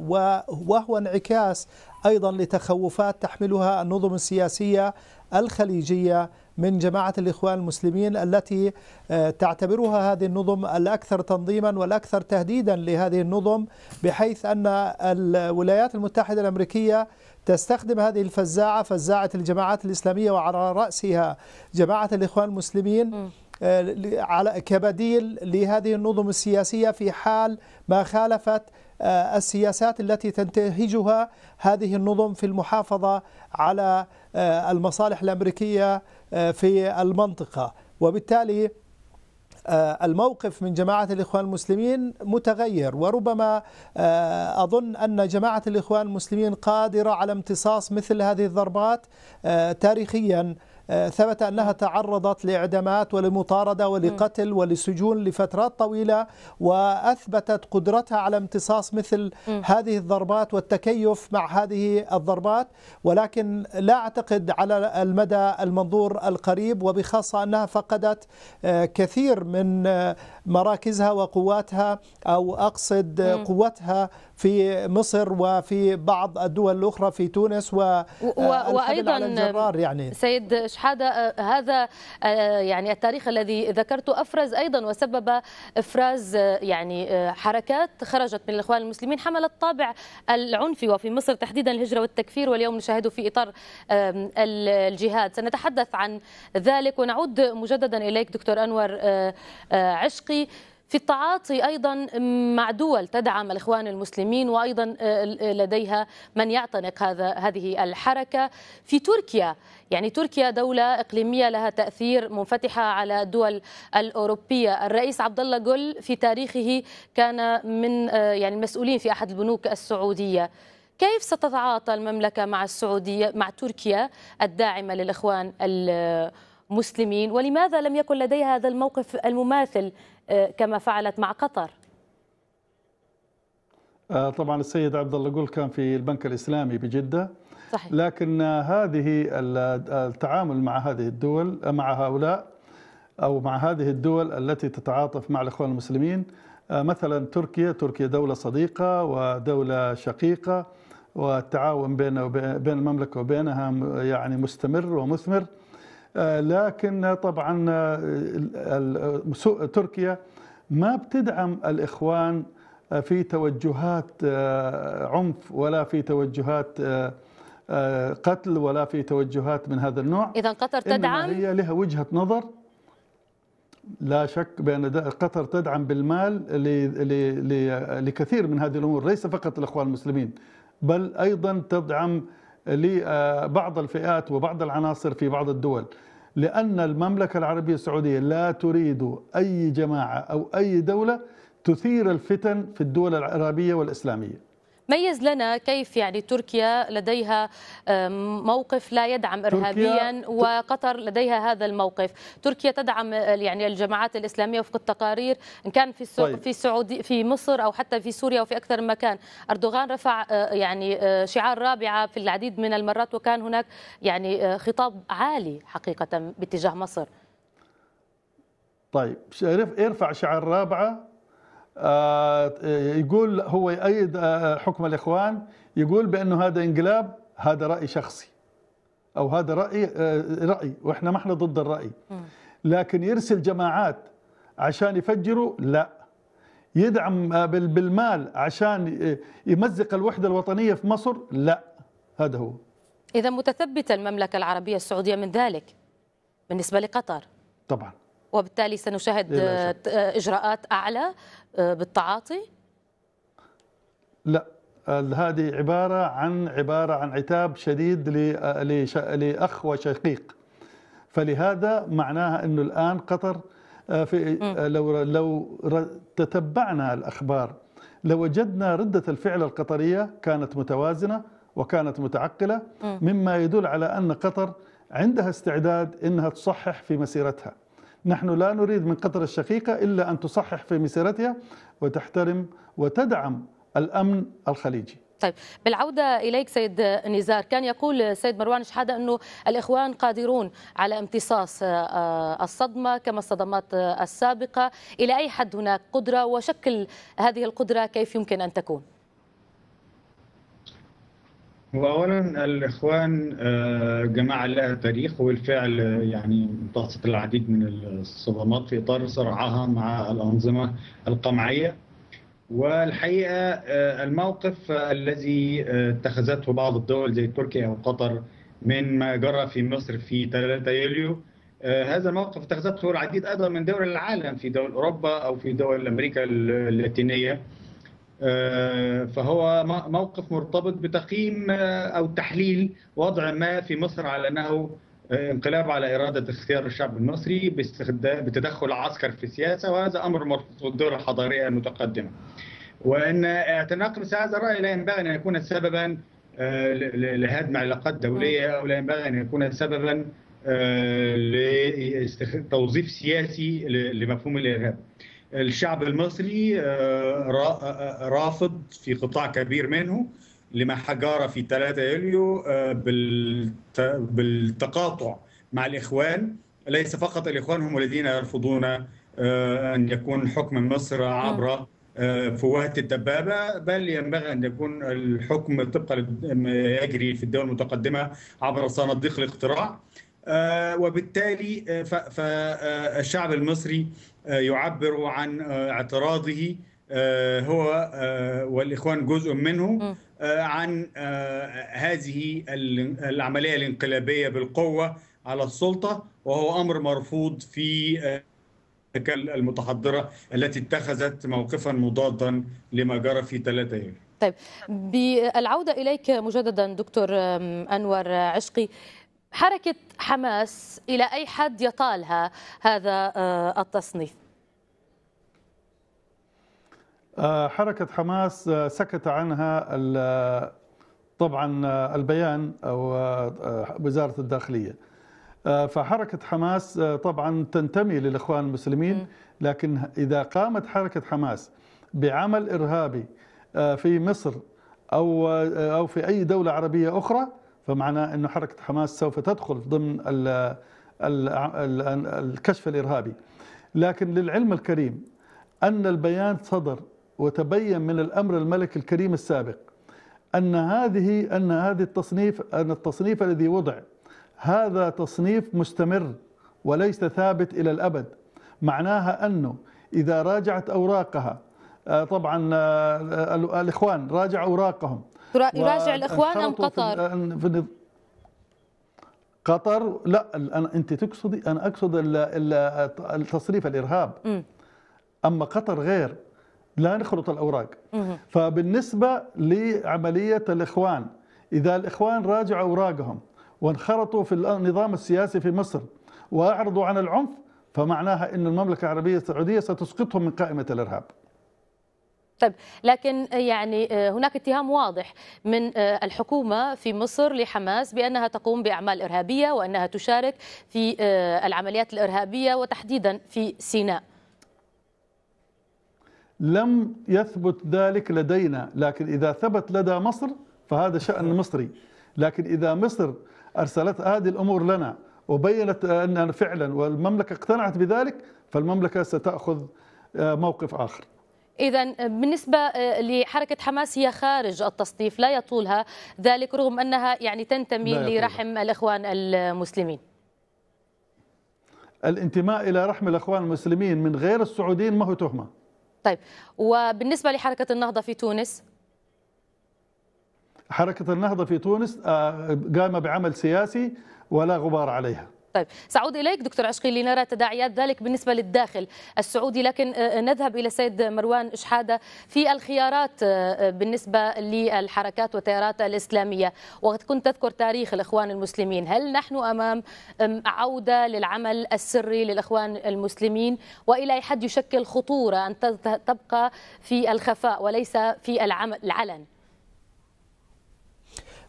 وهو انعكاس أيضا لتخوفات تحملها النظم السياسية الخليجية من جماعة الإخوان المسلمين التي آه، تعتبرها هذه النظم الأكثر تنظيما والأكثر تهديدا لهذه النظم بحيث أن الولايات المتحدة الأمريكية تستخدم هذه الفزاعة فزاعة الجماعات الإسلامية وعلى رأسها جماعة الإخوان المسلمين آه، على كبديل لهذه النظم السياسية في حال ما خالفت آه، السياسات التي تنتهجها هذه النظم في المحافظة على المصالح الأمريكية آه، في المنطقة وبالتالي آه، الموقف من جماعة الإخوان المسلمين متغير وربما آه، أظن أن جماعة الإخوان المسلمين قادرة على امتصاص مثل هذه الضربات تاريخياً آه، ثبت أنها تعرضت لإعدامات ولمطاردة ولقتل ولسجون لفترات طويلة وأثبتت قدرتها على امتصاص مثل هذه الضربات والتكيف مع هذه الضربات ولكن لا أعتقد على المدى المنظور القريب وبخاصة أنها فقدت آه، كثير من آه، مراكزها وقواتها أو أقصد قوتها في مصر وفي بعض الدول الأخرى في تونس و آه، وأيضا الجرار يعني سيد شحادة آه، هذا آه، يعني التاريخ الذي ذكرته أفرز أيضا وسبب إفراز يعني حركات خرجت من الإخوان المسلمين حملت طابع العنفي وفي مصر تحديدا الهجرة والتكفير واليوم نشاهده في إطار الجهاد سنتحدث عن ذلك ونعود مجددا إليك دكتور أنور عشقي الافريقي في التعاطي ايضا مع دول تدعم الاخوان المسلمين وايضا آه، آه، لديها من يعتنق هذا هذه الحركه في تركيا يعني تركيا دوله اقليميه لها تاثير منفتحه على الدول الاوروبيه الرئيس عبد الله جل في تاريخه كان من آه، يعني المسؤولين في احد البنوك السعوديه كيف ستتعاطى المملكه مع السعوديه مع تركيا الداعمه للاخوان المسلمين ولماذا لم يكن لديها هذا الموقف المماثل آه، كما فعلت مع قطر آه، طبعا السيد عبد الله قول كان في البنك الاسلامي بجده صحيح. لكن هذه التعامل مع هذه الدول مع هؤلاء او مع هذه الدول التي تتعاطف مع الاخوان المسلمين آه، مثلا تركيا تركيا دوله صديقه ودوله شقيقه والتعاون بين بين المملكه وبينها يعني مستمر ومثمر آه، لكن طبعا آه، تركيا ما بتدعم الإخوان آه، في توجهات عنف ولا في توجهات قتل ولا في توجهات من هذا النوع إذا قطر تدعم هي لها وجهة نظر لا شك بأن قطر تدعم بالمال لكثير من هذه الأمور ليس فقط الإخوان المسلمين بل أيضا تدعم لبعض الفئات وبعض العناصر في بعض الدول لأن المملكة العربية السعودية لا تريد أي جماعة أو أي دولة تثير الفتن في الدول العربية والإسلامية ميز لنا كيف يعني تركيا لديها آه، موقف لا يدعم إرهابيا وقطر لديها هذا الموقف تركيا تدعم آه، يعني الجماعات الإسلامية وفق التقارير إن كان في طيب. في السعودي في مصر أو حتى في سوريا وفي أكثر من مكان أردوغان رفع آه، يعني شعار رابعة في العديد من المرات وكان هناك يعني خطاب عالي حقيقة باتجاه مصر طيب ارفع شعار رابعة آه، يقول هو يؤيد آه، حكم الإخوان يقول بأنه هذا انقلاب هذا رأي شخصي أو هذا رأي آه، رأي وإحنا ما احنا ضد الرأي لكن يرسل جماعات عشان يفجروا لا يدعم بالمال عشان يمزق الوحدة الوطنية في مصر لا هذا هو إذا متثبتة المملكة العربية السعودية من ذلك بالنسبة لقطر طبعا وبالتالي سنشاهد إيه، إجراءات أعلى آه، بالتعاطي؟ لا هذه عبارة عن عبارة عن عتاب شديد آه، لأخ وشقيق فلهذا معناها أنه الآن قطر آه، في لو لو تتبعنا الأخبار لوجدنا ردة الفعل القطرية كانت متوازنة وكانت متعقلة مما يدل على أن قطر عندها استعداد أنها تصحح في مسيرتها نحن لا نريد من قطر الشقيقة إلا أن تصحح في مسيرتها وتحترم وتدعم الأمن الخليجي طيب بالعودة إليك سيد نزار كان يقول السيد مروان شحادة أنه الإخوان قادرون على امتصاص آه، آه، الصدمة كما الصدمات آه، السابقة إلى أي حد هناك قدرة وشكل هذه القدرة كيف يمكن أن تكون هو أولا الإخوان آه، جماعة لها تاريخ وبالفعل آه، يعني امتصت العديد من الصدمات في إطار صراعها مع الأنظمة القمعية والحقيقة آه، الموقف الذي اتخذته بعض الدول زي تركيا وقطر من ما جرى في مصر في 3 يوليو هذا الموقف اتخذته العديد أيضا من دول العالم في دول أوروبا أو في دول أمريكا اللاتينية آه، فهو موقف مرتبط بتقييم آه، او تحليل وضع ما في مصر على انه آه، انقلاب على اراده اختيار الشعب المصري بتدخل عسكر في السياسه وهذا امر مرتبط بالدور الحضاريه المتقدمه. وان اعتناق مثل هذا الراي لا ينبغي ان يكون سببا لهدم علاقات دوليه نعم. او لا ينبغي ان يكون سببا لتوظيف سياسي لمفهوم الارهاب. الشعب المصري آه، آه، آه، رافض في قطاع كبير منه لما جرى في 3 يوليو بالتقاطع مع الإخوان ليس فقط الإخوان هم الذين يرفضون أن يكون حكم مصر عبر فوهة الدبابة بل ينبغي أن يكون الحكم طبقا يجري في الدول المتقدمة عبر صناديق الاقتراع وبالتالي فالشعب المصري يعبر عن آه، اعتراضه آه، هو آه، والاخوان جزء منه عن هذه العمليه الانقلابيه بالقوه على السلطه وهو امر مرفوض في المتحضره التي اتخذت موقفا مضادا لما جرى في 3 يوليو. طيب بالعوده اليك مجددا دكتور انور عشقي حركة حماس إلى أي حد يطالها هذا آه، التصنيف؟ آه، حركة حماس آه، سكت عنها طبعا البيان أو وزارة الداخلية فحركة حماس طبعا تنتمي للإخوان المسلمين لكن إذا قامت حركة حماس بعمل إرهابي في مصر أو أو في أي دولة عربية أخرى فمعناه أن حركة حماس سوف تدخل ضمن الكشف الإرهابي لكن للعلم الكريم أن البيان صدر وتبين من الأمر الملك الكريم السابق أن هذه أن هذه التصنيف أن التصنيف الذي وضع هذا تصنيف مستمر وليس ثابت إلى الأبد معناها أنه إذا راجعت أوراقها آه، طبعا آه، آه، الإخوان راجع أوراقهم يراجع الاخوان ام قطر؟ في قطر لا أنا انت تقصدي انا اقصد التصريف الارهاب م. اما قطر غير لا نخلط الاوراق م. فبالنسبه لعمليه الاخوان اذا الاخوان راجعوا اوراقهم وانخرطوا في النظام السياسي في مصر واعرضوا عن العنف فمعناها ان المملكه العربيه السعوديه ستسقطهم من قائمه الارهاب طيب لكن يعني آه، هناك اتهام واضح من آه، الحكومة في مصر لحماس بأنها تقوم بأعمال إرهابية وأنها تشارك في آه، العمليات الإرهابية وتحديدا في سيناء لم يثبت ذلك لدينا لكن إذا ثبت لدى مصر فهذا شأن مصري لكن إذا مصر أرسلت هذه الأمور لنا وبينت أنها فعلا والمملكة اقتنعت بذلك فالمملكة ستأخذ موقف آخر إذا بالنسبة آه، لحركة حماس هي خارج التصنيف لا يطولها ذلك رغم أنها يعني تنتمي لرحم الإخوان المسلمين الانتماء إلى رحم الإخوان المسلمين من غير السعوديين ما هو تهمة طيب وبالنسبة لحركة النهضة في تونس حركة النهضة في تونس آه، قامة بعمل سياسي ولا غبار عليها طيب سأعود إليك دكتور عشقي لنرى تداعيات ذلك بالنسبة للداخل السعودي لكن آه، آه، نذهب إلى السيد مروان إشحادة في الخيارات آه، بالنسبة للحركات والتيارات الإسلامية وقد كنت تذكر تاريخ الإخوان المسلمين هل نحن أمام عودة للعمل السري للإخوان المسلمين وإلى أي حد يشكل خطورة أن تبقى في الخفاء وليس في العمل العلن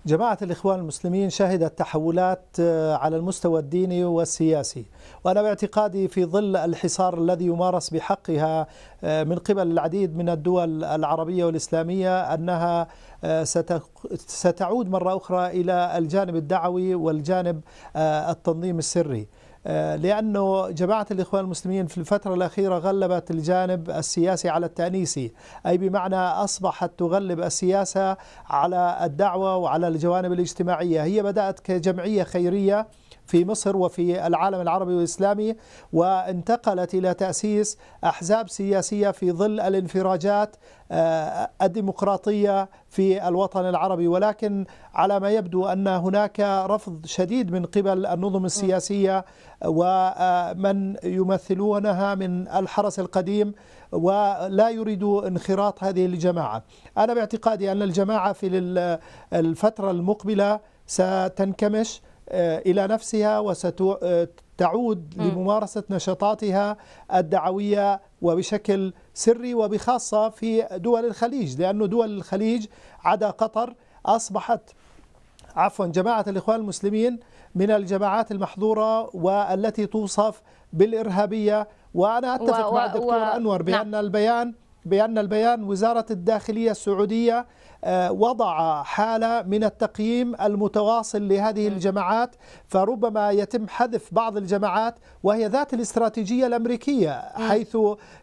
جماعة الإخوان المسلمين شهدت تحولات آه، على المستوى الديني والسياسي وأنا باعتقادي في ظل الحصار الذي يمارس بحقها آه، من قبل العديد من الدول العربية والإسلامية أنها آه، ستعود مرة أخرى إلى الجانب الدعوي والجانب التنظيم السري آه، لأنه جماعة الإخوان المسلمين في الفترة الأخيرة غلبت الجانب السياسي على التأنيسي أي بمعنى أصبحت تغلب السياسة على الدعوة وعلى الجوانب الاجتماعية هي بدأت كجمعية خيرية في مصر وفي العالم العربي والإسلامي وانتقلت إلى تأسيس أحزاب سياسية في ظل الانفراجات آه، الديمقراطية في الوطن العربي ولكن على ما يبدو أن هناك رفض شديد من قبل النظم السياسية ومن آه، يمثلونها من الحرس القديم ولا يريد انخراط هذه الجماعة أنا باعتقادي أن الجماعة في الفترة المقبلة ستنكمش آه، إلى نفسها وستعود آه، لممارسة نشاطاتها الدعوية وبشكل سري وبخاصة في دول الخليج لأن دول الخليج عدا قطر أصبحت عفوا جماعة الإخوان المسلمين من الجماعات المحظورة والتي توصف بالإرهابية وأنا أتفق و... مع الدكتور و... أنور بأن نعم. البيان بأن البيان وزارة الداخلية السعودية وضع حالة من التقييم المتواصل لهذه الجماعات فربما يتم حذف بعض الجماعات وهي ذات الاستراتيجية الأمريكية حيث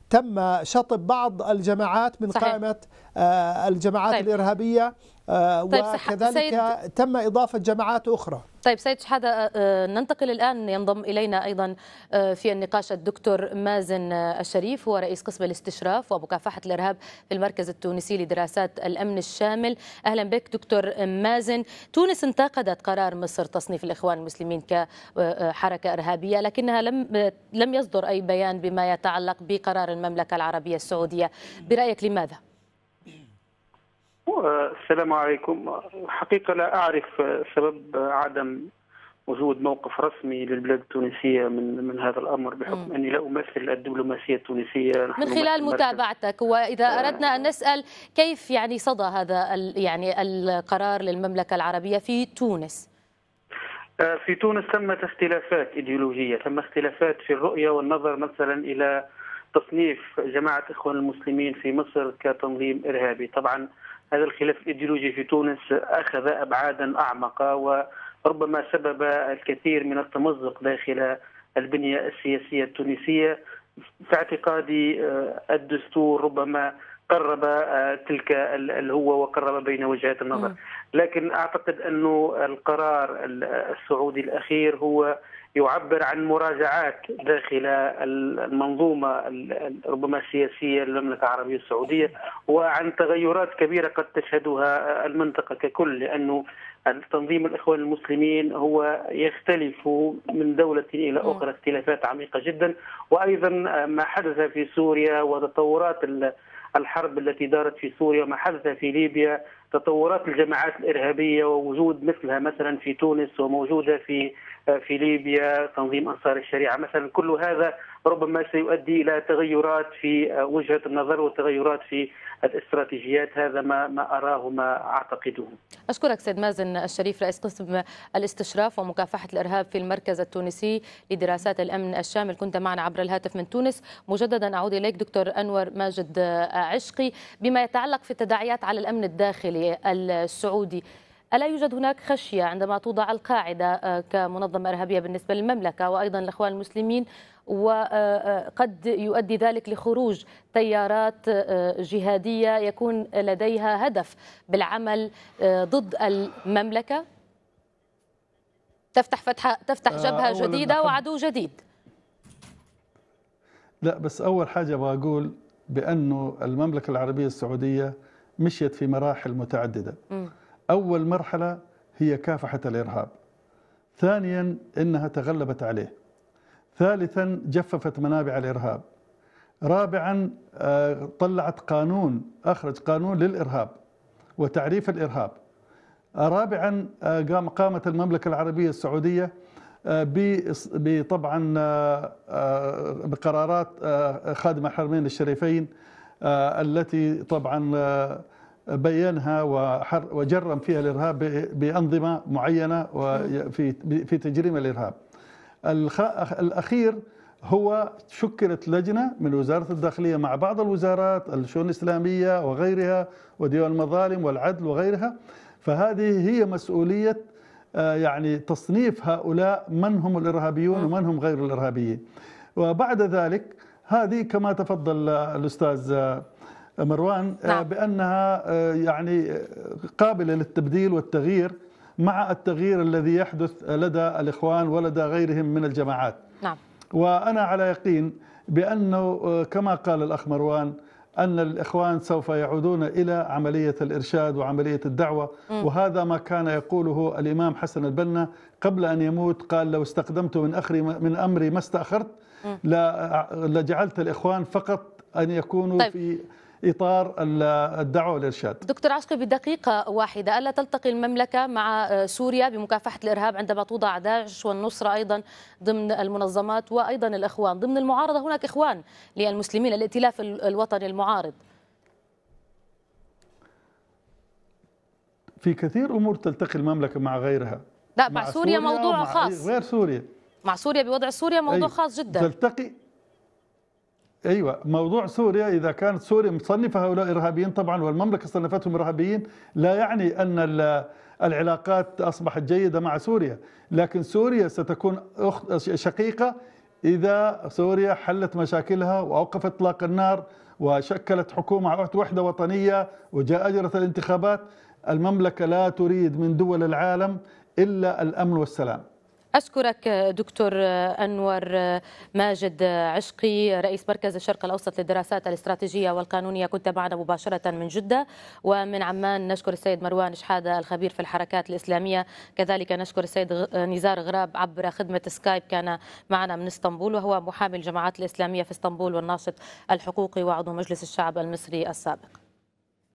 تم شطب بعض الجماعات من صحيح. قائمة آه، الجماعات طيب. الإرهابية آه، طيب وكذلك سيد تم إضافة جماعات أخرى طيب سيد شحادة آه، آه، ننتقل الآن ينضم إلينا أيضا في النقاش الدكتور مازن الشريف هو رئيس قسم الاستشراف ومكافحة الإرهاب في المركز التونسي لدراسات الأمن الشامل أهلا بك دكتور مازن تونس انتقدت قرار مصر تصنيف الإخوان المسلمين كحركة إرهابية لكنها لم لم يصدر أي بيان بما يتعلق بقرار المملكة العربية السعودية برأيك لماذا؟ السلام عليكم حقيقة لا أعرف سبب عدم وجود موقف رسمي للبلاد التونسية من من هذا الأمر بحكم م. أني لا أمثل الدبلوماسية التونسية من خلال متابعتك وإذا آه. أردنا أن نسأل كيف يعني صدى هذا يعني القرار للمملكة العربية في تونس؟ آه في تونس في تونس تم اختلافات إيديولوجية تم اختلافات في الرؤية والنظر مثلا إلى تصنيف جماعة إخوان المسلمين في مصر كتنظيم إرهابي طبعا هذا الخلاف الايديولوجي في تونس اخذ ابعادا اعمق وربما سبب الكثير من التمزق داخل البنيه السياسيه التونسيه في اعتقادي آه، الدستور ربما قرب آه، تلك الهوة وقرب بين وجهات النظر لكن أعتقد أنه القرار السعودي الأخير هو يعبر عن مراجعات داخل المنظومه ربما السياسيه للمملكه العربيه السعوديه وعن تغيرات كبيره قد تشهدها المنطقه ككل لانه التنظيم الاخوان المسلمين هو يختلف من دوله الى اخرى اختلافات عميقه جدا وايضا ما حدث في سوريا وتطورات الحرب التي دارت في سوريا وما حدث في ليبيا تطورات الجماعات الارهابيه ووجود مثلها مثلا في تونس وموجوده في آه، في ليبيا تنظيم أنصار الشريعة مثلا كل هذا ربما سيؤدي إلى تغيرات في آه، وجهة النظر وتغيرات في الاستراتيجيات هذا ما ما أراه ما أعتقده أشكرك سيد مازن الشريف رئيس قسم الاستشراف ومكافحة الإرهاب في المركز التونسي لدراسات الأمن الشامل كنت معنا عبر الهاتف من تونس مجددا أعود إليك دكتور أنور ماجد عشقي بما يتعلق في التداعيات على الأمن الداخلي السعودي ألا يوجد هناك خشية عندما توضع القاعدة آه، كمنظمة إرهابية بالنسبة للمملكة وأيضا الإخوان المسلمين وقد آه، آه، يؤدي ذلك لخروج تيارات جهادية يكون لديها هدف بالعمل ضد المملكة تفتح فتحة تفتح جبهة جديدة وعدو جديد لا بس أول حاجة أبغى أقول بأنه المملكة العربية السعودية مشيت في مراحل متعددة م. أول مرحلة هي كافحة الإرهاب ثانيا إنها تغلبت عليه ثالثا جففت منابع الإرهاب رابعا آه، طلعت قانون أخرج قانون للإرهاب وتعريف الإرهاب رابعا آه، قامت المملكة العربية السعودية آه، بطبعا بقرارات خادم الحرمين الشريفين التي طبعا بينها وجرم فيها الارهاب بانظمه معينه وفي في تجريم الارهاب. الاخير هو شكلت لجنه من وزاره الداخليه مع بعض الوزارات الشؤون الاسلاميه وغيرها وديوان المظالم والعدل وغيرها فهذه هي مسؤوليه آه، يعني تصنيف هؤلاء من هم الارهابيون ومن هم غير الارهابيين. وبعد ذلك هذه كما تفضل الاستاذ آه، مروان آه، نعم. بأنها آه، يعني آه، قابلة للتبديل والتغيير مع التغيير الذي يحدث لدى الإخوان ولدى غيرهم من الجماعات نعم. وأنا على يقين بأنه كما قال الأخ مروان أن الإخوان سوف يعودون إلى عملية الإرشاد وعملية الدعوة وهذا ما كان يقوله الإمام حسن البنا قبل أن يموت قال لو استقدمت من, أخري من أمري ما استأخرت لجعلت الإخوان فقط أن يكونوا طيب. في اطار الدعوه والارشاد. دكتور عسكري بدقيقه واحده الا تلتقي المملكه مع سوريا بمكافحه الارهاب عندما توضع داعش والنصره ايضا ضمن المنظمات وايضا الاخوان، ضمن المعارضه هناك اخوان للمسلمين الائتلاف الوطني المعارض. في كثير امور تلتقي المملكه مع غيرها. لا مع, مع سوريا, سوريا موضوع خاص. غير سوريا. مع سوريا بوضع سوريا موضوع خاص جدا. تلتقي ايوه موضوع سوريا اذا كانت سوريا مصنفه هؤلاء ارهابيين طبعا والمملكه صنفتهم ارهابيين لا يعني ان العلاقات اصبحت جيده مع سوريا، لكن سوريا ستكون اخت شقيقه اذا سوريا حلت مشاكلها واوقفت اطلاق النار وشكلت حكومه وحده وطنيه وجاء اجرت الانتخابات، المملكه لا تريد من دول العالم الا الامن والسلام. أشكرك دكتور أنور ماجد عشقي رئيس مركز الشرق الأوسط للدراسات الاستراتيجية والقانونية كنت معنا مباشرة من جدة ومن عمان نشكر السيد مروان شحادة الخبير في الحركات الإسلامية كذلك نشكر السيد نزار غراب عبر خدمة سكايب كان معنا من اسطنبول وهو محامي الجماعات الإسلامية في اسطنبول والناشط الحقوقي وعضو مجلس الشعب المصري السابق